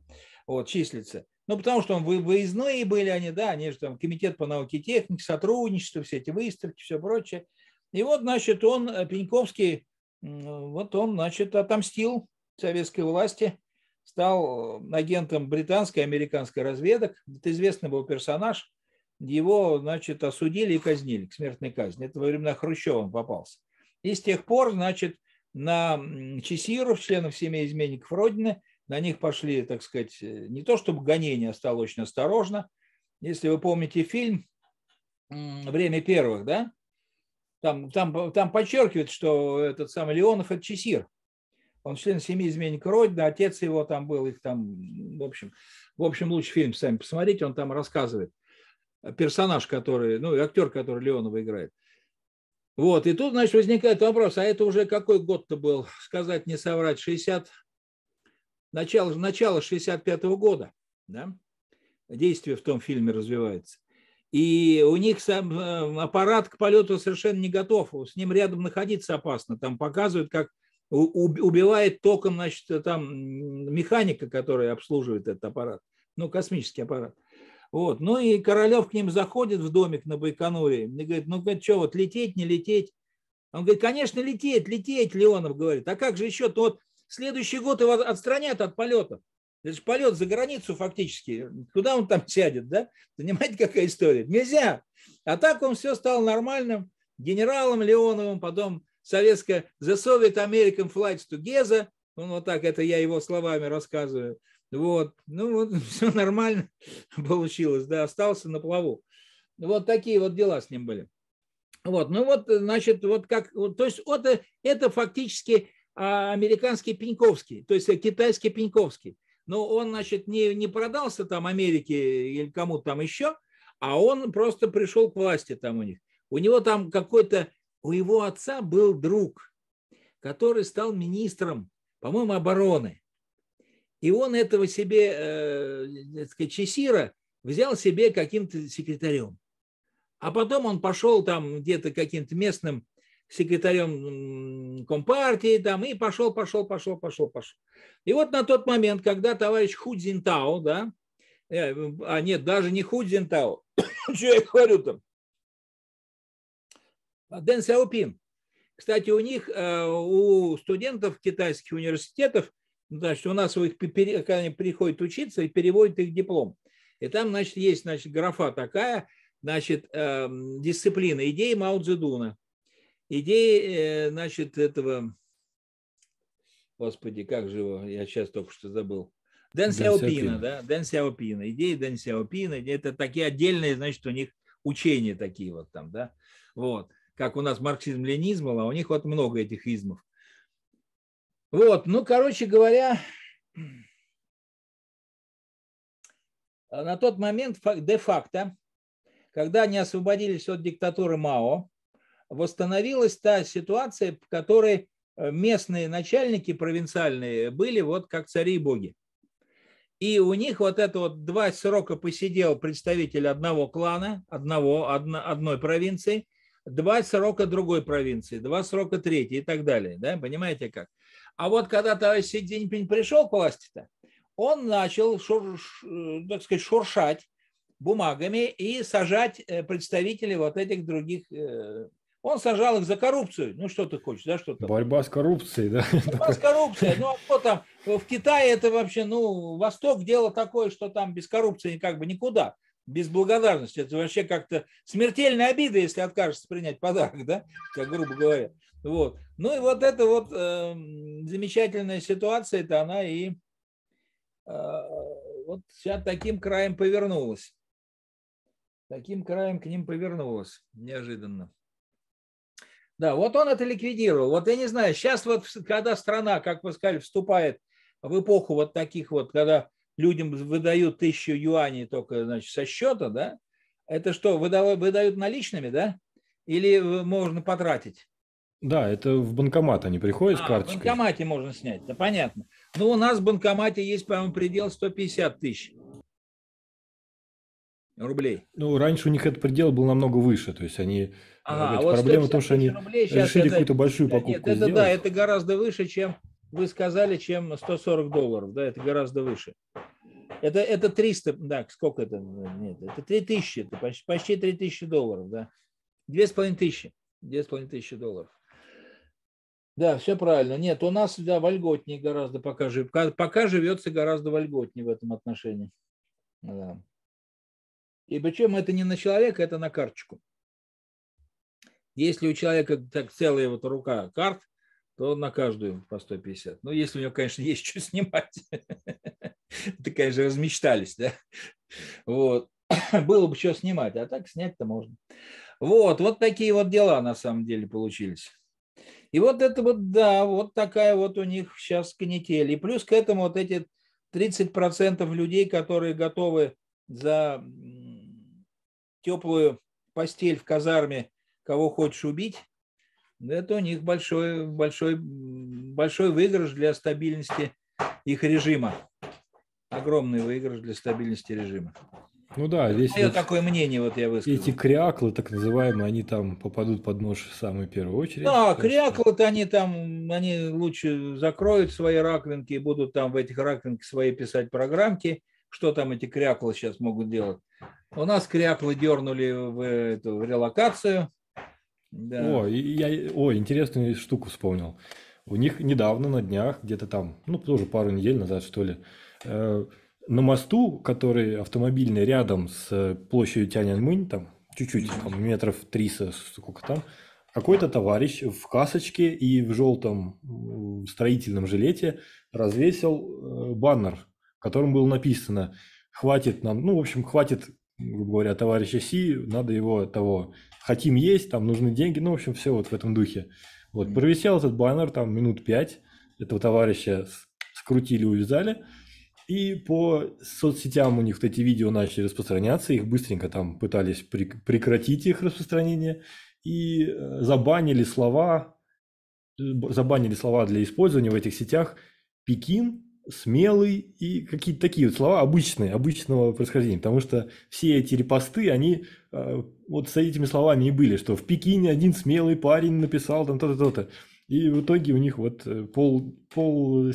A: вот, числится. Ну, потому что он выездные были они, да, они же там комитет по науке и технике, сотрудничество, все эти выставки, все прочее. И вот, значит, он, э, Пеньковский, вот он, значит, отомстил советской власти, стал э, агентом британской и американской разведок. Это известный был персонаж его, значит, осудили и казнили к смертной казни. Это во времена Хрущева он попался. И с тех пор, значит, на чесиров, членов семьи изменников Родины, на них пошли, так сказать, э, не то чтобы гонения, а стало очень осторожно. Если вы помните фильм «Время первых», да? Там, там, там подчеркивает, что этот самый Леонов – это чесир. Он член семьи Изменников Родины, отец его там был, их там, в общем, в общем, лучший фильм сами посмотрите, он там рассказывает. Э, персонаж, который, ну, актер, который Леонова играет. Вот, и тут, значит, возникает вопрос, а это уже какой год-то был, сказать, не соврать, 60, начало, начало 65 -го года, да? Действие в том фильме развивается. И у них сам э, аппарат к полету совершенно не готов. С ним рядом находиться опасно. Там показывают, как убивает током значит, там механика, который обслуживает этот аппарат. Ну, космический аппарат. Вот. Ну и Королев к ним заходит в домик на Байконуре и говорит, ну что, вот лететь, не лететь? Он говорит, конечно, лететь, лететь, Леонов говорит. А как же еще? То вот следующий год его отстранят от полетов. Это же полет за границу фактически. Куда он там сядет, да? Понимаете, какая история? Нельзя. А так он все стал нормальным генералом Леоновым, потом советское The Soviet American Flights to Geza. Он вот так, это я его словами рассказываю. Вот, ну вот, все нормально получилось, да, остался на плаву. Вот такие вот дела с ним были. Вот, ну вот, значит, вот как, вот, то есть вот э, это фактически а, американский Пеньковский, то есть э, китайский Пеньковский. Но он, значит, не, не продался там Америке или кому-то там еще, а он просто пришел к власти там у них. У него там какой-то, у его отца был друг, который стал министром, по-моему, обороны. И он этого себе, э, э сказать, Чесира, взял себе каким-то секретарем. А потом он пошел там где-то каким-то местным секретарем Компартии там, и пошел, пошел, пошел, пошел, пошел. И вот на тот момент, когда товарищ Худзинтао, да, э, а нет, даже не Худзинтао, что я говорю там, Дэн Сяопин. Кстати, у них, э, у студентов китайских университетов Значит, ну, у нас их, когда приходят учиться, и переводят их диплом. И там, значит, есть, значит, графа такая, значит, э, дисциплина, идеи Мао Цзэдуна, идеи, э, значит, этого, господи, как же его, я сейчас только что забыл, Дэн Сяопина, да, Дэн Сяопина, идеи Дэн Сяопина, это такие отдельные, значит, у них учения такие вот там, да, вот, как у нас марксизм-ленизм, а у них вот много этих измов. Вот, ну, короче говоря, на тот момент де-факто, когда они освободились от диктатуры Мао, восстановилась та ситуация, в которой э, местные начальники провинциальные были вот как цари и боги. И у них вот это вот два срока посидел представитель одного клана, одного, одно, одной провинции, два срока другой провинции, два срока третьей и так далее. Да? Понимаете как? А вот когда товарищ Си Цзиньпин пришел к власти-то, он начал, шур, э, так сказать, шуршать бумагами и сажать э, представителей вот этих других. Э, он сажал их за коррупцию. Ну, что ты хочешь, да, что то
B: Борьба с коррупцией, да?
A: Борьба с коррупцией. Ну, а кто там? В Китае это вообще, ну, Восток дело такое, что там без коррупции как бы никуда. Без благодарности. Это вообще как-то смертельная обида, если откажешься принять подарок, да? Как грубо говоря. Вот. Ну и вот эта вот э, замечательная ситуация, это она и э, вот сейчас таким краем повернулась. Таким краем к ним повернулась неожиданно. Да, вот он это ликвидировал. Вот я не знаю, сейчас вот, когда страна, как вы сказали, вступает в эпоху вот таких вот, когда людям выдают тысячу юаней только, значит, со счета, да, это что, выдают наличными, да? Или э, можно потратить?
B: Да, это в банкомат они приходят а, с карточкой. в
A: банкомате можно снять, да понятно. Ну у нас в банкомате есть, по-моему, предел 150 тысяч рублей.
B: Ну, раньше у них этот предел был намного выше, то есть они... Ага. Э, вот проблема в том, что они решили это, какую-то большую покупку нет, это, сделать. Да,
A: это гораздо выше, чем вы сказали, чем 140 долларов, да, это гораздо выше. Это, это 300, да, сколько это? Нет, это 3000, это почти, почти 3000 долларов, да. 2500, 2500 долларов. Да, все правильно. Нет, у нас да, вольготнее гораздо пока, живет, пока живется гораздо вольготнее в этом отношении. Да. И причем это не на человека, это на карточку. Если у человека так целая вот рука карт, то на каждую по 150. Ну, если у него, конечно, есть что снимать. ты конечно, размечтались, да? Вот. Было бы что снимать, а так снять-то можно. Вот, вот такие вот дела на самом деле получились. И вот это вот, да, вот такая вот у них сейчас канитель. И плюс к этому вот эти 30% людей, которые готовы за теплую постель в казарме кого хочешь убить, это у них большой, большой, большой выигрыш для стабильности их режима. Огромный выигрыш для стабильности режима. Ну да, здесь... вот такое мнение вот я высказал. Эти
B: кряклы, так называемые, они там попадут под нож в самую первую очередь. Да,
A: кряклы-то они там, они лучше закроют свои раковинки и будут там в этих раковинках свои писать программки, что там эти кряклы сейчас могут делать. У нас кряклы дернули в, эту, в релокацию. Да. О,
B: я, о, интересную штуку вспомнил. У них недавно на днях, где-то там, ну, тоже пару недель назад, что ли, э, на мосту, который автомобильный рядом с э, площадью Тяньаньмэнь, там чуть-чуть, там метров 300, сколько там, какой-то товарищ в касочке и в желтом строительном жилете развесил э, баннер, в котором было написано «Хватит нам, ну, в общем, хватит, грубо говоря, товарища Си, надо его того, хотим есть, там нужны деньги», ну, в общем, все вот в этом духе. Вот, провисел этот баннер там минут пять, этого товарища скрутили, увязали – и по соцсетям у них вот эти видео начали распространяться, их быстренько там пытались прекратить их распространение и э, забанили слова, забанили слова для использования в этих сетях Пекин, смелый и какие-то такие вот слова обычные, обычного происхождения, потому что все эти репосты, они э, вот с этими словами и были, что в Пекине один смелый парень написал там то-то, то-то. И в итоге у них вот э, пол, пол,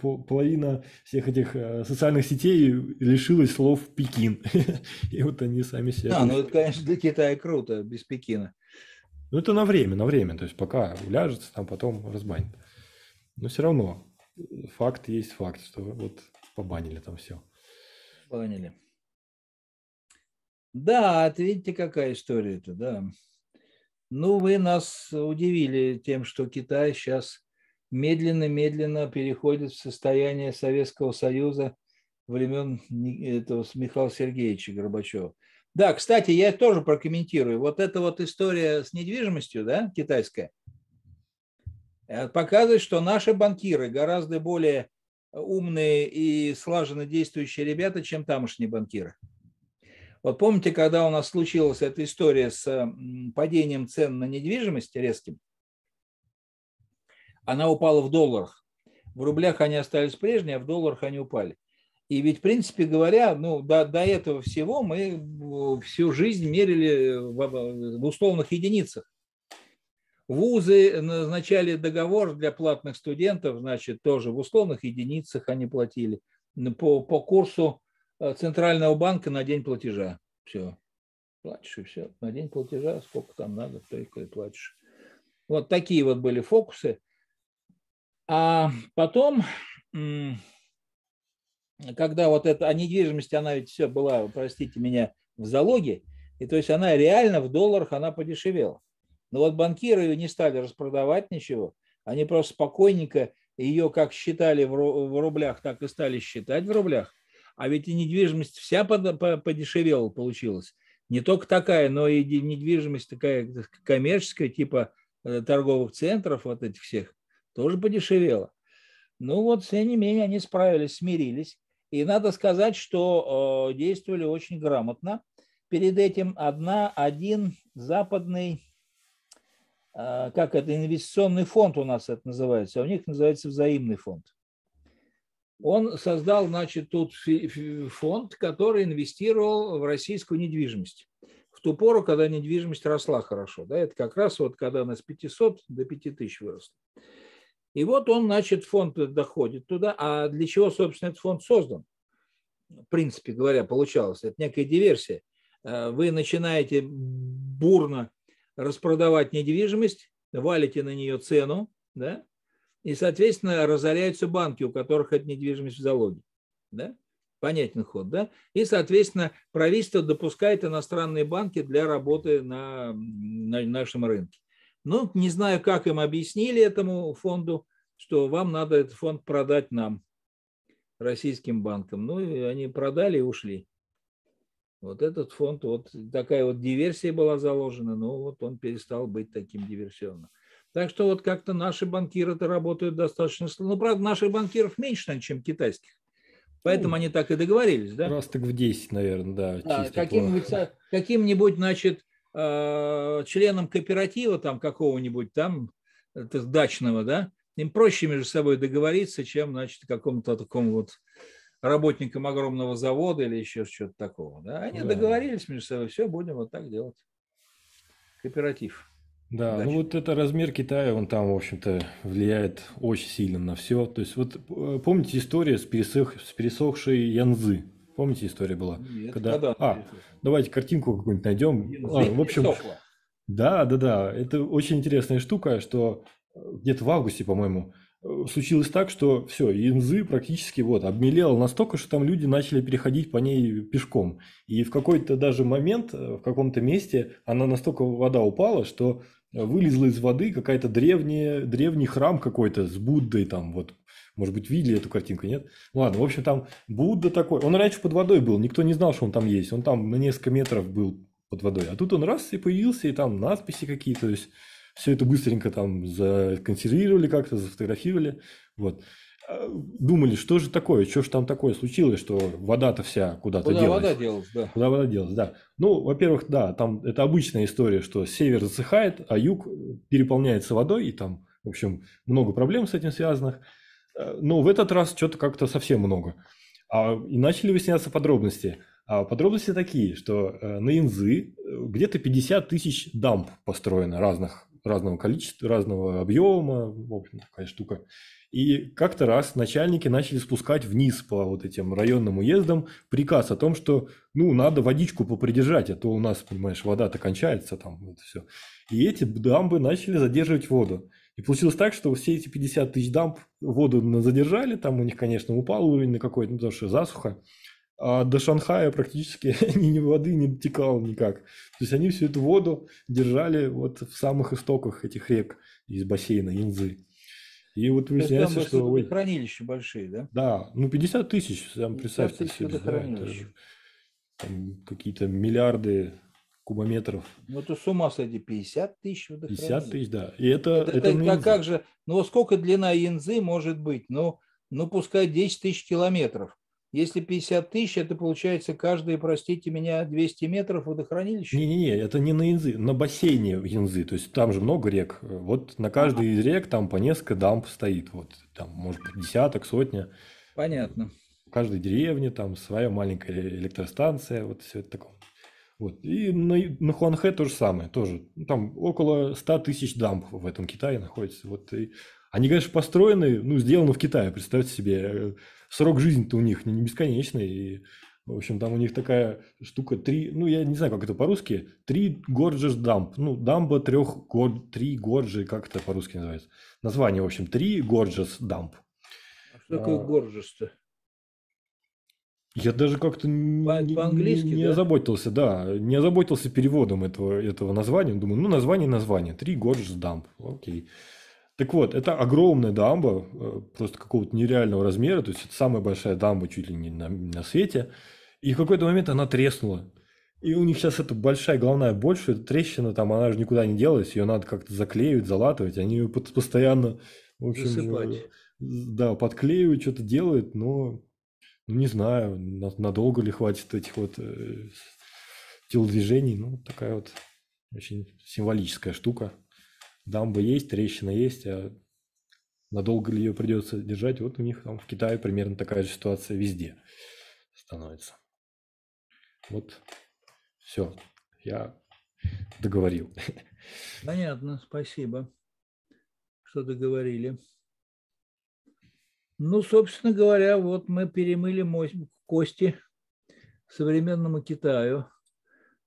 B: пол, половина всех этих э, социальных сетей лишилась слов Пекин. И вот они сами себя... Да, ну это,
A: конечно, для Китая круто, без Пекина.
B: Ну это на время, на время. То есть пока уляжется, там потом разбанят. Но все равно факт есть факт, что вот
A: побанили там все. Побанили. Да, видите, какая история-то, да. Ну, вы нас удивили тем, что Китай сейчас медленно-медленно переходит в состояние Советского Союза времен этого Михаила Сергеевича Горбачева. Да, кстати, я тоже прокомментирую. Вот эта вот история с недвижимостью, да, китайская, э, показывает, что наши банкиры гораздо более умные и слаженно действующие ребята, чем тамошние банкиры. Вот помните, когда у нас случилась эта история с падением цен на недвижимость резким? Она упала в долларах. В рублях они остались прежние, а в долларах они упали. И ведь, в принципе говоря, ну, до, до этого всего мы э, всю жизнь мерили в, в условных единицах. Вузы назначали договор для платных студентов, значит, тоже в условных единицах они платили. По, по курсу Э, центрального банка на день платежа. Все. Платишь и все. На день платежа сколько там надо, только и платишь. Вот такие вот были фокусы. А потом, когда вот это, о недвижимости, она ведь все была, простите меня, в залоге, и то есть она реально в долларах, она подешевела. Но вот банкиры ее не стали распродавать ничего, они просто спокойненько ее как считали в рублях, так и стали считать в рублях – а ведь и недвижимость вся подешевела получилась. Не только такая, но и недвижимость такая э, коммерческая, типа э, торговых центров вот этих всех, тоже подешевела. Ну вот, тем не менее, они справились, смирились. И надо сказать, что действовали очень грамотно. Перед этим одна, один западный, э, как это, инвестиционный фонд у нас это называется, а у них называется взаимный фонд он создал, значит, тут фонд, который инвестировал в российскую недвижимость. В ту пору, когда недвижимость росла хорошо. Да, это как раз вот когда она с 500 до 5000 выросла. И вот он, значит, фонд доходит туда. А для чего, собственно, этот фонд создан? В принципе говоря, получалось. Это некая диверсия. Э, вы начинаете бурно распродавать недвижимость, валите на нее цену, да, и, соответственно, разоряются банки, у которых эта недвижимость в залоге. Да? Понятен ход, да? И, соответственно, правительство допускает иностранные банки для работы на, на нашем рынке. Ну, не знаю, как им объяснили этому фонду, что вам надо этот фонд продать нам, российским банкам. Ну, и они продали и ушли. Вот этот фонд, вот такая вот диверсия была заложена, но вот он перестал быть таким диверсионным. Так что вот как-то наши банкиры-то работают достаточно... Ну, правда, наших банкиров меньше, чем китайских. Поэтому ну, они так и договорились, да? Раз так в 10, наверное, да. да каким-нибудь, каким-нибудь, значит, э, членом кооператива там какого-нибудь там дачного, да, им проще между собой договориться, чем, значит, какому-то такому вот работникам огромного завода или еще что-то такого. Да? Они да. договорились между собой, все, будем вот так делать. Кооператив.
B: Да, ну Удачи. ну вот это размер Китая, он там, в общем-то, влияет очень сильно на все. То есть вот э, помните история с, пересох, с пересохшей Янзы? Помните история была? Нет, когда... когда... А, давайте картинку какую-нибудь найдем. а, в общем, пересохла. да, да, да. Это очень интересная штука, что э, где-то в августе, по-моему, случилось так, что все, Инзы практически вот обмелела настолько, что там люди начали переходить по ней пешком. И в какой-то даже момент, э, в каком-то месте, она настолько вода упала, что вылезла из воды какая-то древняя, древний храм какой-то с Буддой там вот. Может быть, видели эту картинку, нет? Ну ладно, в общем, там Будда такой. Он раньше под водой был, никто не знал, что он там есть. Он там на несколько метров был под водой. А тут он раз и появился, и там надписи какие-то. То есть все это быстренько там законсервировали как-то, зафотографировали. Вот. А, думали, что же такое, что же там такое случилось, что вода-то вся куда-то куда делась. Вода делась, да. Куда вода делась, да. Ну, во-первых, да, там это обычная история, что север засыхает, а юг э, переполняется водой, и там, в общем, много проблем с этим связанных. Э, но в этот раз что-то как-то совсем много. А, и начали выясняться подробности. А подробности такие, что э, на Инзы где-то 50 тысяч дамп построено разных разного количества, разного объема, в общем, такая штука. И как-то раз начальники начали спускать вниз по вот этим районным уездам приказ о том, что, ну, надо водичку попридержать, а то у нас, понимаешь, вода-то кончается там, вот все. И эти дамбы начали задерживать воду. И получилось так, что все эти 50 тысяч дамб воду задержали, там у них, конечно, упал уровень на какой-то, ну, потому что засуха а до Шанхая практически ни, ни воды не текало никак. То есть они всю эту воду держали вот в самых истоках этих рек из бассейна Янзы. И вот выясняется, что... Ой,
A: хранилища большие, да?
B: Да, ну 50 тысяч, там, 50 представьте тысяч себе, да, там какие-то миллиарды
A: кубометров. Ну, это с ума сойди, 50 тысяч водохранилищ. 50 тысяч, да. И это... это, это, это а как же, ну, сколько длина Янзы может быть? Ну, ну, пускай 10 тысяч километров. Если 50 тысяч, это получается каждые, простите меня, 200 метров водохранилища.
B: Не-не-не, это не на Янзы, на бассейне в Янзы. То есть там же много рек. Вот на каждой из рек там по несколько дамп стоит. Вот там, может быть, десяток, сотня. Понятно. В каждой деревне там своя маленькая электростанция. Вот все это такое. Вот. И на, на Хуанхэ то же самое, тоже. там около 100 тысяч дамп в этом Китае находится. Вот и они, конечно, построены, ну, сделаны в Китае, представьте себе. Э, срок жизни-то у них не бесконечный. И, в общем, там у них такая штука три, ну, я не знаю, как это по-русски, три горджиш дамп. Ну, дамба трех гор, три горджи, как это по-русски называется? Название, в общем, три горджис дамп.
A: А что такое а... горджис-то?
B: Я даже как-то не, По-английски, не да? озаботился, да, не озаботился переводом этого, этого названия. Думаю, ну, название, название. Три горджис дамп, окей. Okay. Так вот, это огромная дамба, э, просто какого-то нереального размера, то есть это самая большая дамба чуть ли не на, на свете, и в какой-то момент она треснула. И у них сейчас эта большая головная боль, что эта трещина там, она же никуда не делась, ее надо как-то заклеивать, залатывать, они ее постоянно, в общем, Засыпать. Э, да, подклеивают, что-то делают, но ну, не знаю, надолго ли хватит этих вот э, телодвижений, ну, такая вот очень символическая штука дамба есть, трещина есть, а надолго ли ее придется держать, вот у них там в Китае примерно такая же ситуация везде становится. Вот все,
A: я договорил. Понятно, спасибо, что договорили. Ну, собственно говоря, вот мы перемыли кости современному Китаю.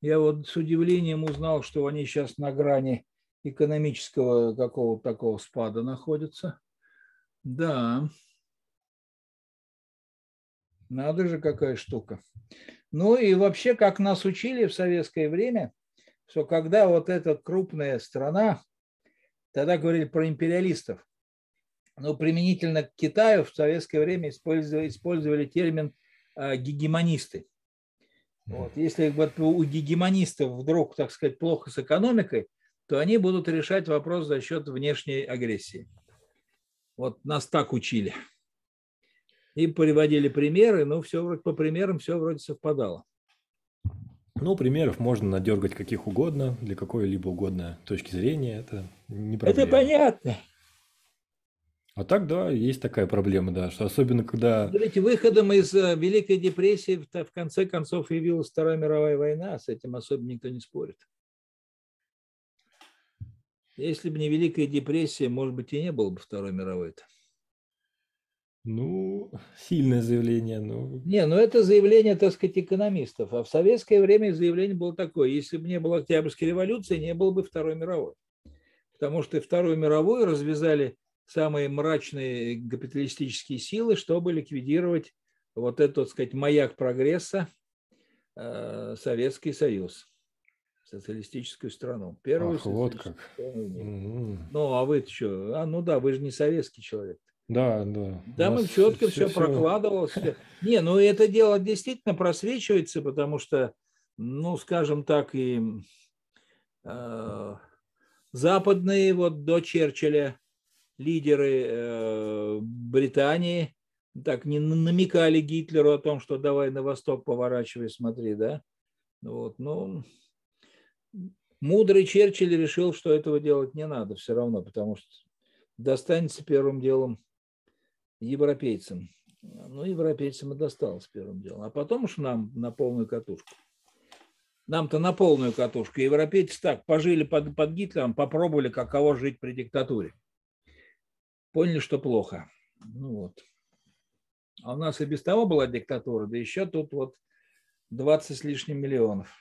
A: Я вот с удивлением узнал, что они сейчас на грани экономического какого-то такого спада находится. Да. Надо же, какая штука. Ну и вообще, как нас учили в советское время, что когда вот эта крупная страна, тогда говорили про империалистов, но применительно к Китаю в советское время использовали, использовали термин а, гегемонисты. Вот. Если вот, у гегемонистов вдруг, так сказать, плохо с экономикой, то они будут решать вопрос за счет внешней агрессии. Вот нас так учили. И приводили примеры, но ну, все вроде по примерам, все вроде совпадало.
B: Ну, примеров можно надергать каких угодно, для какой-либо угодно точки зрения. Это не проблема. Это
A: понятно.
B: А так, да, есть такая проблема, да, что особенно когда...
A: Ведь выходом из э, Великой депрессии в конце концов явилась Вторая мировая война, с этим особо никто не спорит. Если бы не Великая депрессия, может быть, и не было бы Второй мировой. -то.
B: Ну, сильное заявление. Но...
A: Не, ну это заявление, так сказать, экономистов. А в советское время заявление было такое. Если бы не было Октябрьской революции, не было бы Второй мировой. Потому что Вторую мировую развязали самые мрачные капиталистические силы, чтобы ликвидировать вот этот, так сказать, маяк прогресса э, Советский Союз социалистическую страну. Первую Ах, вот как. страну Угу. Ну, а вы что? А, ну да, вы же не советский человек.
B: Да, да. да, мы четко все, все, все прокладывалось.
A: Все. Не, ну это дело действительно просвечивается, потому что, ну, скажем так, и э, западные вот до Черчилля лидеры э, Британии так не намекали Гитлеру о том, что давай на восток поворачивай, смотри, да. Вот, ну, Мудрый Черчилль решил, что этого делать не надо все равно, потому что достанется первым делом европейцам. Ну, европейцам и досталось первым делом. А потом уж нам на полную катушку. Нам-то на полную катушку. Европейцы так пожили под, под Гитлером, попробовали, каково жить при диктатуре. Поняли, что плохо. Ну вот. А у нас и без того была диктатура, да еще тут вот 20 с лишним миллионов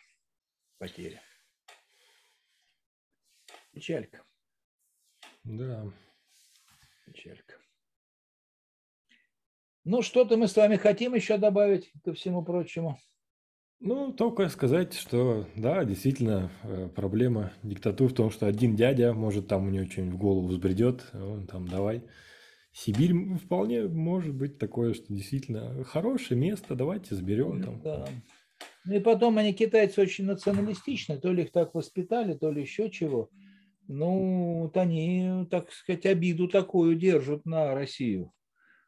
A: потеря. Печалька. Да. Печалька. Ну, что-то мы с вами хотим еще добавить ко всему прочему.
B: Ну, только сказать, что да, действительно, э, проблема диктатуры в том, что один дядя, может, там у него что-нибудь в голову взбредет, а он там давай. Сибирь вполне может быть такое, что действительно хорошее место, давайте сберем ну там.
A: Да. Ну и потом они, китайцы, очень националистичны, то ли их так воспитали, то ли еще чего ну, вот они, так сказать, обиду такую держат на Россию,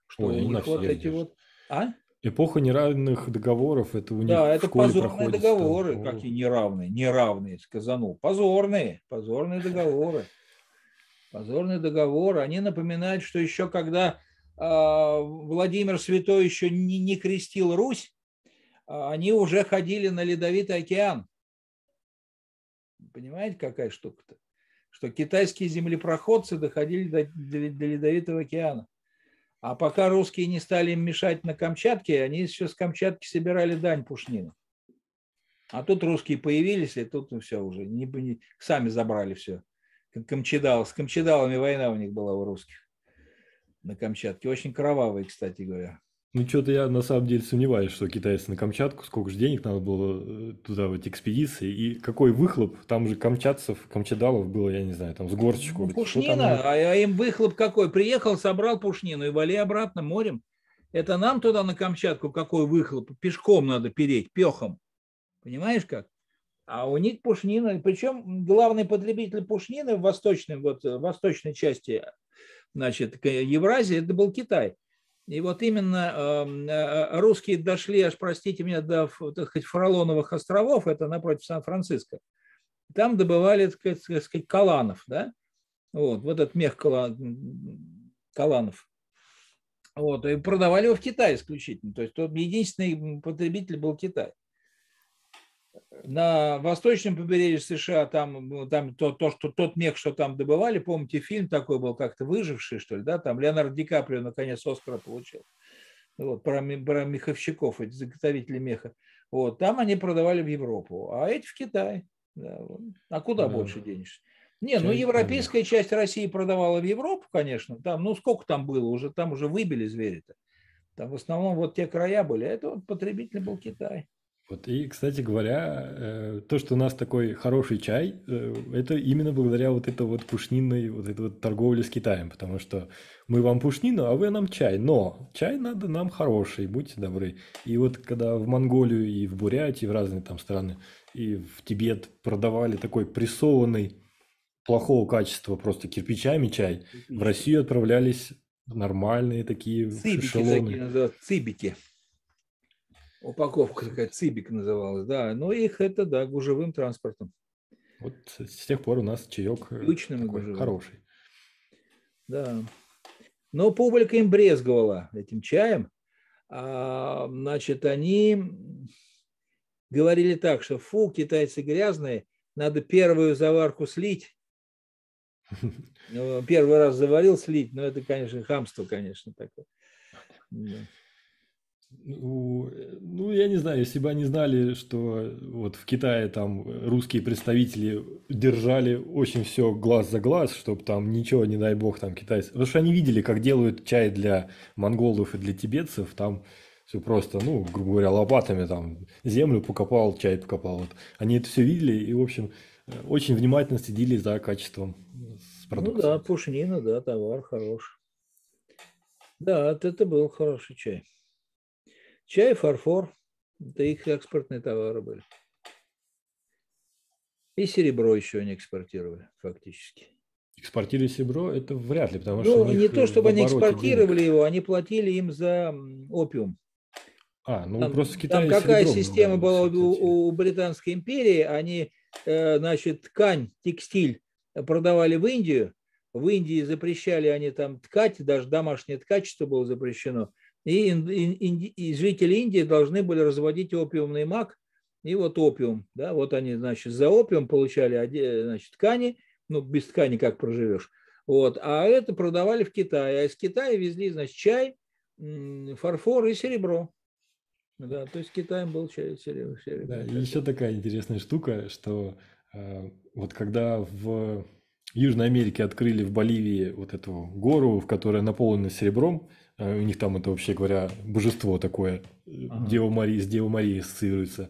B: что Ой, у них вот эти
A: держат. вот... А?
B: Эпоха неравных договоров, это у них Да, это позорные
A: договоры, там. какие неравные, неравные, сказану, позорные, позорные договоры. Позорные договоры, они напоминают, что еще когда э, Владимир Святой еще не, не крестил Русь, э, они уже ходили на Ледовитый океан. Понимаете, какая штука-то? что китайские землепроходцы доходили до, до Ледовитого океана. А пока русские не стали им мешать на Камчатке, они еще с Камчатки собирали дань пушнину. А тут русские появились, и тут ну, все уже, не, не, сами забрали все. Камчедал, с камчедалами война у них была у русских на Камчатке. Очень кровавая, кстати говоря.
B: Ну, что-то я на самом деле сомневаюсь, что китайцы на Камчатку, сколько же денег надо было э, туда в эти экспедиции, и какой выхлоп, там же камчатцев, камчадалов было, я не знаю, там с горсточку. Ну, пушнина, там... А, а
A: им выхлоп какой? Приехал, собрал пушнину и вали обратно морем. Это нам туда на Камчатку какой выхлоп? Пешком надо переть, пехом. Понимаешь как? А у них пушнина, причем главный потребитель пушнины в восточной, вот, в э, восточной части значит, Евразии, это был Китай. И вот именно эм, э, э, русские дошли, аж простите меня, до так сказать, Фролоновых островов, это напротив Сан-Франциско. Там добывали, так сказать, каланов, да? Вот, вот этот мех каланов. Вот, и продавали его в Китае исключительно. То есть тот единственный потребитель был Китай на восточном побережье США, там, ну, там то, то, что тот мех, что там добывали, помните, фильм такой был, как-то выживший, что ли, да, там Леонардо Ди Каприо наконец Оскара получил, вот, про, про меховщиков, эти заготовители меха, вот, там они продавали в Европу, а эти в Китай, да, вот. а куда да. больше денешься?
B: Не, ну европейская
A: часть России продавала в Европу, конечно, там, ну сколько там было уже, там уже выбили звери-то, там в основном вот те края были, а это вот потребитель был Китай.
B: Вот, и, кстати говоря, э, то, что у нас такой хороший чай, э, это именно благодаря вот этой вот пушнинной, вот этой вот торговле с Китаем, потому что мы вам пушнину, а вы нам чай, но чай надо нам хороший, будьте добры. И вот когда в Монголию и в Бурятии, в разные там страны, и в Тибет продавали такой прессованный, плохого качества, просто кирпичами чай, в Россию отправлялись нормальные такие цибики шелоны. Такие,
A: да, цибики. Упаковка такая, цибик называлась, да. Но ну, их это, да, гужевым транспортом. Вот с тех пор у нас чаек э, Обычным такой хороший. Да. Но публика им брезговала этим чаем. А, значит, они говорили так, что фу, китайцы грязные, надо первую заварку слить. Ну, первый раз заварил слить, но это, конечно, хамство, конечно, такое.
B: Ну, ну, я не знаю, если бы они знали, что вот в Китае там русские представители держали очень все глаз за глаз, чтобы там ничего, не дай бог, там китайцы... Потому что они видели, как делают чай для монголов и для тибетцев, там все просто, ну, грубо говоря, лопатами там землю покопал, чай покопал. Вот. Они это все видели и, в общем, очень внимательно следили за качеством ну
A: продукции. Ну да, пушнина, да, товар хороший. Да, это был хороший чай. Чай, и фарфор, это их экспортные товары были. И серебро еще они экспортировали фактически. Экспортировали серебро, это вряд ли, потому что... Ну, не то, чтобы они экспортировали денег. его, они платили им за опиум.
B: А, ну там, просто Китай Там какая ну, система
A: была у, у Британской империи, они, э, значит, ткань, текстиль продавали в Индию, в Индии запрещали они там ткать, даже домашнее ткачество было запрещено и, и, и жители Индии должны были разводить опиумный мак и вот опиум. Да, вот они, значит, за опиум получали значит, ткани, ну, без ткани как проживешь. Вот, а это продавали в Китае, а из Китая везли, значит, чай, фарфор и серебро. Да, то есть Китаем был чай, серебро. серебро. Да, и
B: еще такая интересная штука, что э, вот когда в Южной Америке открыли в Боливии вот эту гору, в которой наполнена серебром, а у них там это вообще говоря божество такое. Ага. Дева Мария, с дева Марией ассоциируется.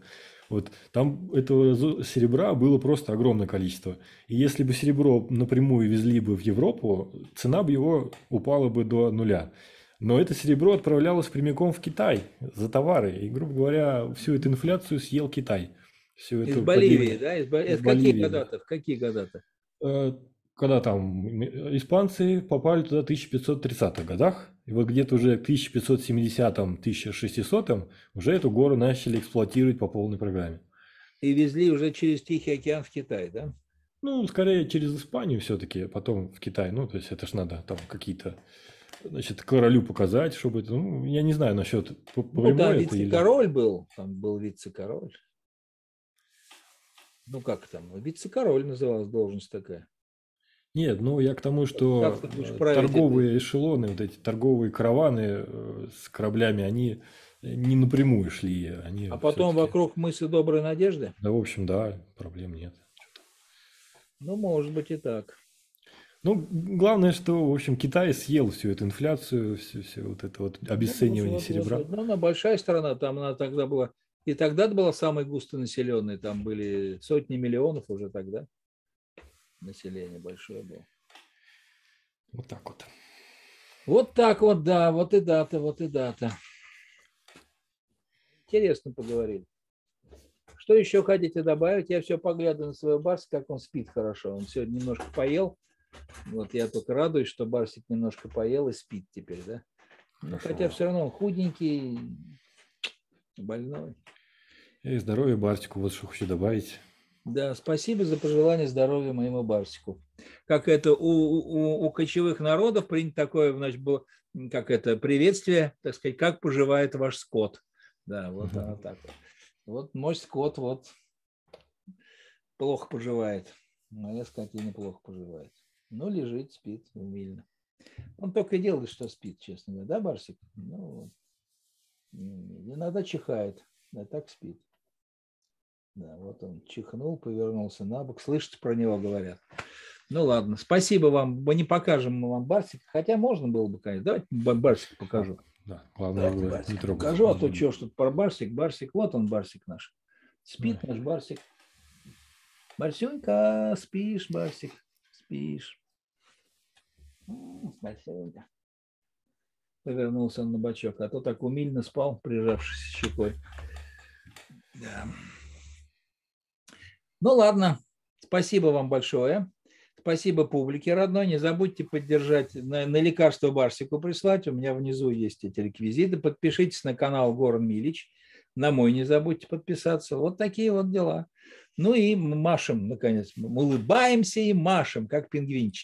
B: Вот там этого серебра было просто огромное количество. И если бы серебро напрямую везли бы в Европу, цена бы его упала бы до нуля. Но это серебро отправлялось прямиком в Китай за товары. И, грубо говоря, всю эту инфляцию съел Китай. Всю из Боливии, падение... да? Из, Бо... из, из каких года-то?
A: В какие года-то?
B: Э, когда там испанцы попали туда в 1530-х годах, и вот где-то уже к 1570-1600 уже эту гору начали эксплуатировать по полной программе.
A: И везли уже через Тихий океан в Китай, да?
B: Ну, скорее через Испанию все-таки, а потом в Китай. Ну, то есть это ж надо там какие-то, значит, королю показать, чтобы это, ну, я не знаю насчет Ну, да, вице-король
A: или... был, там был вице-король. Ну, как там, вице-король называлась должность такая.
B: Нет, ну я к тому, что э, торговые это? эшелоны, вот эти торговые караваны э, с кораблями, они не напрямую шли. Они а
A: потом вокруг мысли доброй надежды?
B: Да, в общем, да,
A: проблем нет. Ну, может быть и так. Ну,
B: главное, что, в общем, Китай съел всю эту инфляцию, все, все вот это вот ну, обесценивание ну, серебра.
A: Ну, она большая страна, там она тогда была, и тогда была самой густонаселенной, там были сотни миллионов уже тогда население большое было. Вот так вот. Вот так вот, да, вот и дата, вот и дата. Интересно поговорили. Что еще хотите добавить? Я все поглядываю на своего Барса, как он спит хорошо. Он сегодня немножко поел. Вот я только радуюсь, что Барсик немножко поел и спит теперь, да? Ну, хотя все равно он худенький, больной.
B: И здоровья Барсику, вот что хочу добавить.
A: Да, спасибо за пожелание здоровья моему барсику. Как это у, у, у кочевых народов принято такое, значит, было, как это, приветствие, так сказать, как поживает ваш скот. Да, вот угу. она так вот. Вот мой скот вот плохо поживает. Моя скотина плохо поживает. Ну, лежит, спит умильно. Он только и делает, что спит, честно говоря, да, Барсик? Ну, вот. иногда чихает, а так спит. Да, вот он чихнул, повернулся на бок. Слышите, про него говорят. Ну ладно, спасибо вам. Мы не покажем мы вам барсика, хотя можно было бы, конечно. Давайте барсик покажу. Да, ладно. Давайте барсик не покажу, а то что что-то про барсик. Барсик, вот он барсик наш. Спит да. наш барсик. Барсюнька, спишь, барсик, спишь. Барсюнька. Повернулся он на бочок, а то так умильно спал, прижавшись щекой. Да. Ну ладно, спасибо вам большое. Спасибо публике родной. Не забудьте поддержать на, на лекарство Барсику прислать. У меня внизу есть эти реквизиты. Подпишитесь на канал Горн Милич. На мой не забудьте подписаться. Вот такие вот дела. Ну и машем, наконец. Мы улыбаемся и машем, как пингвинчик.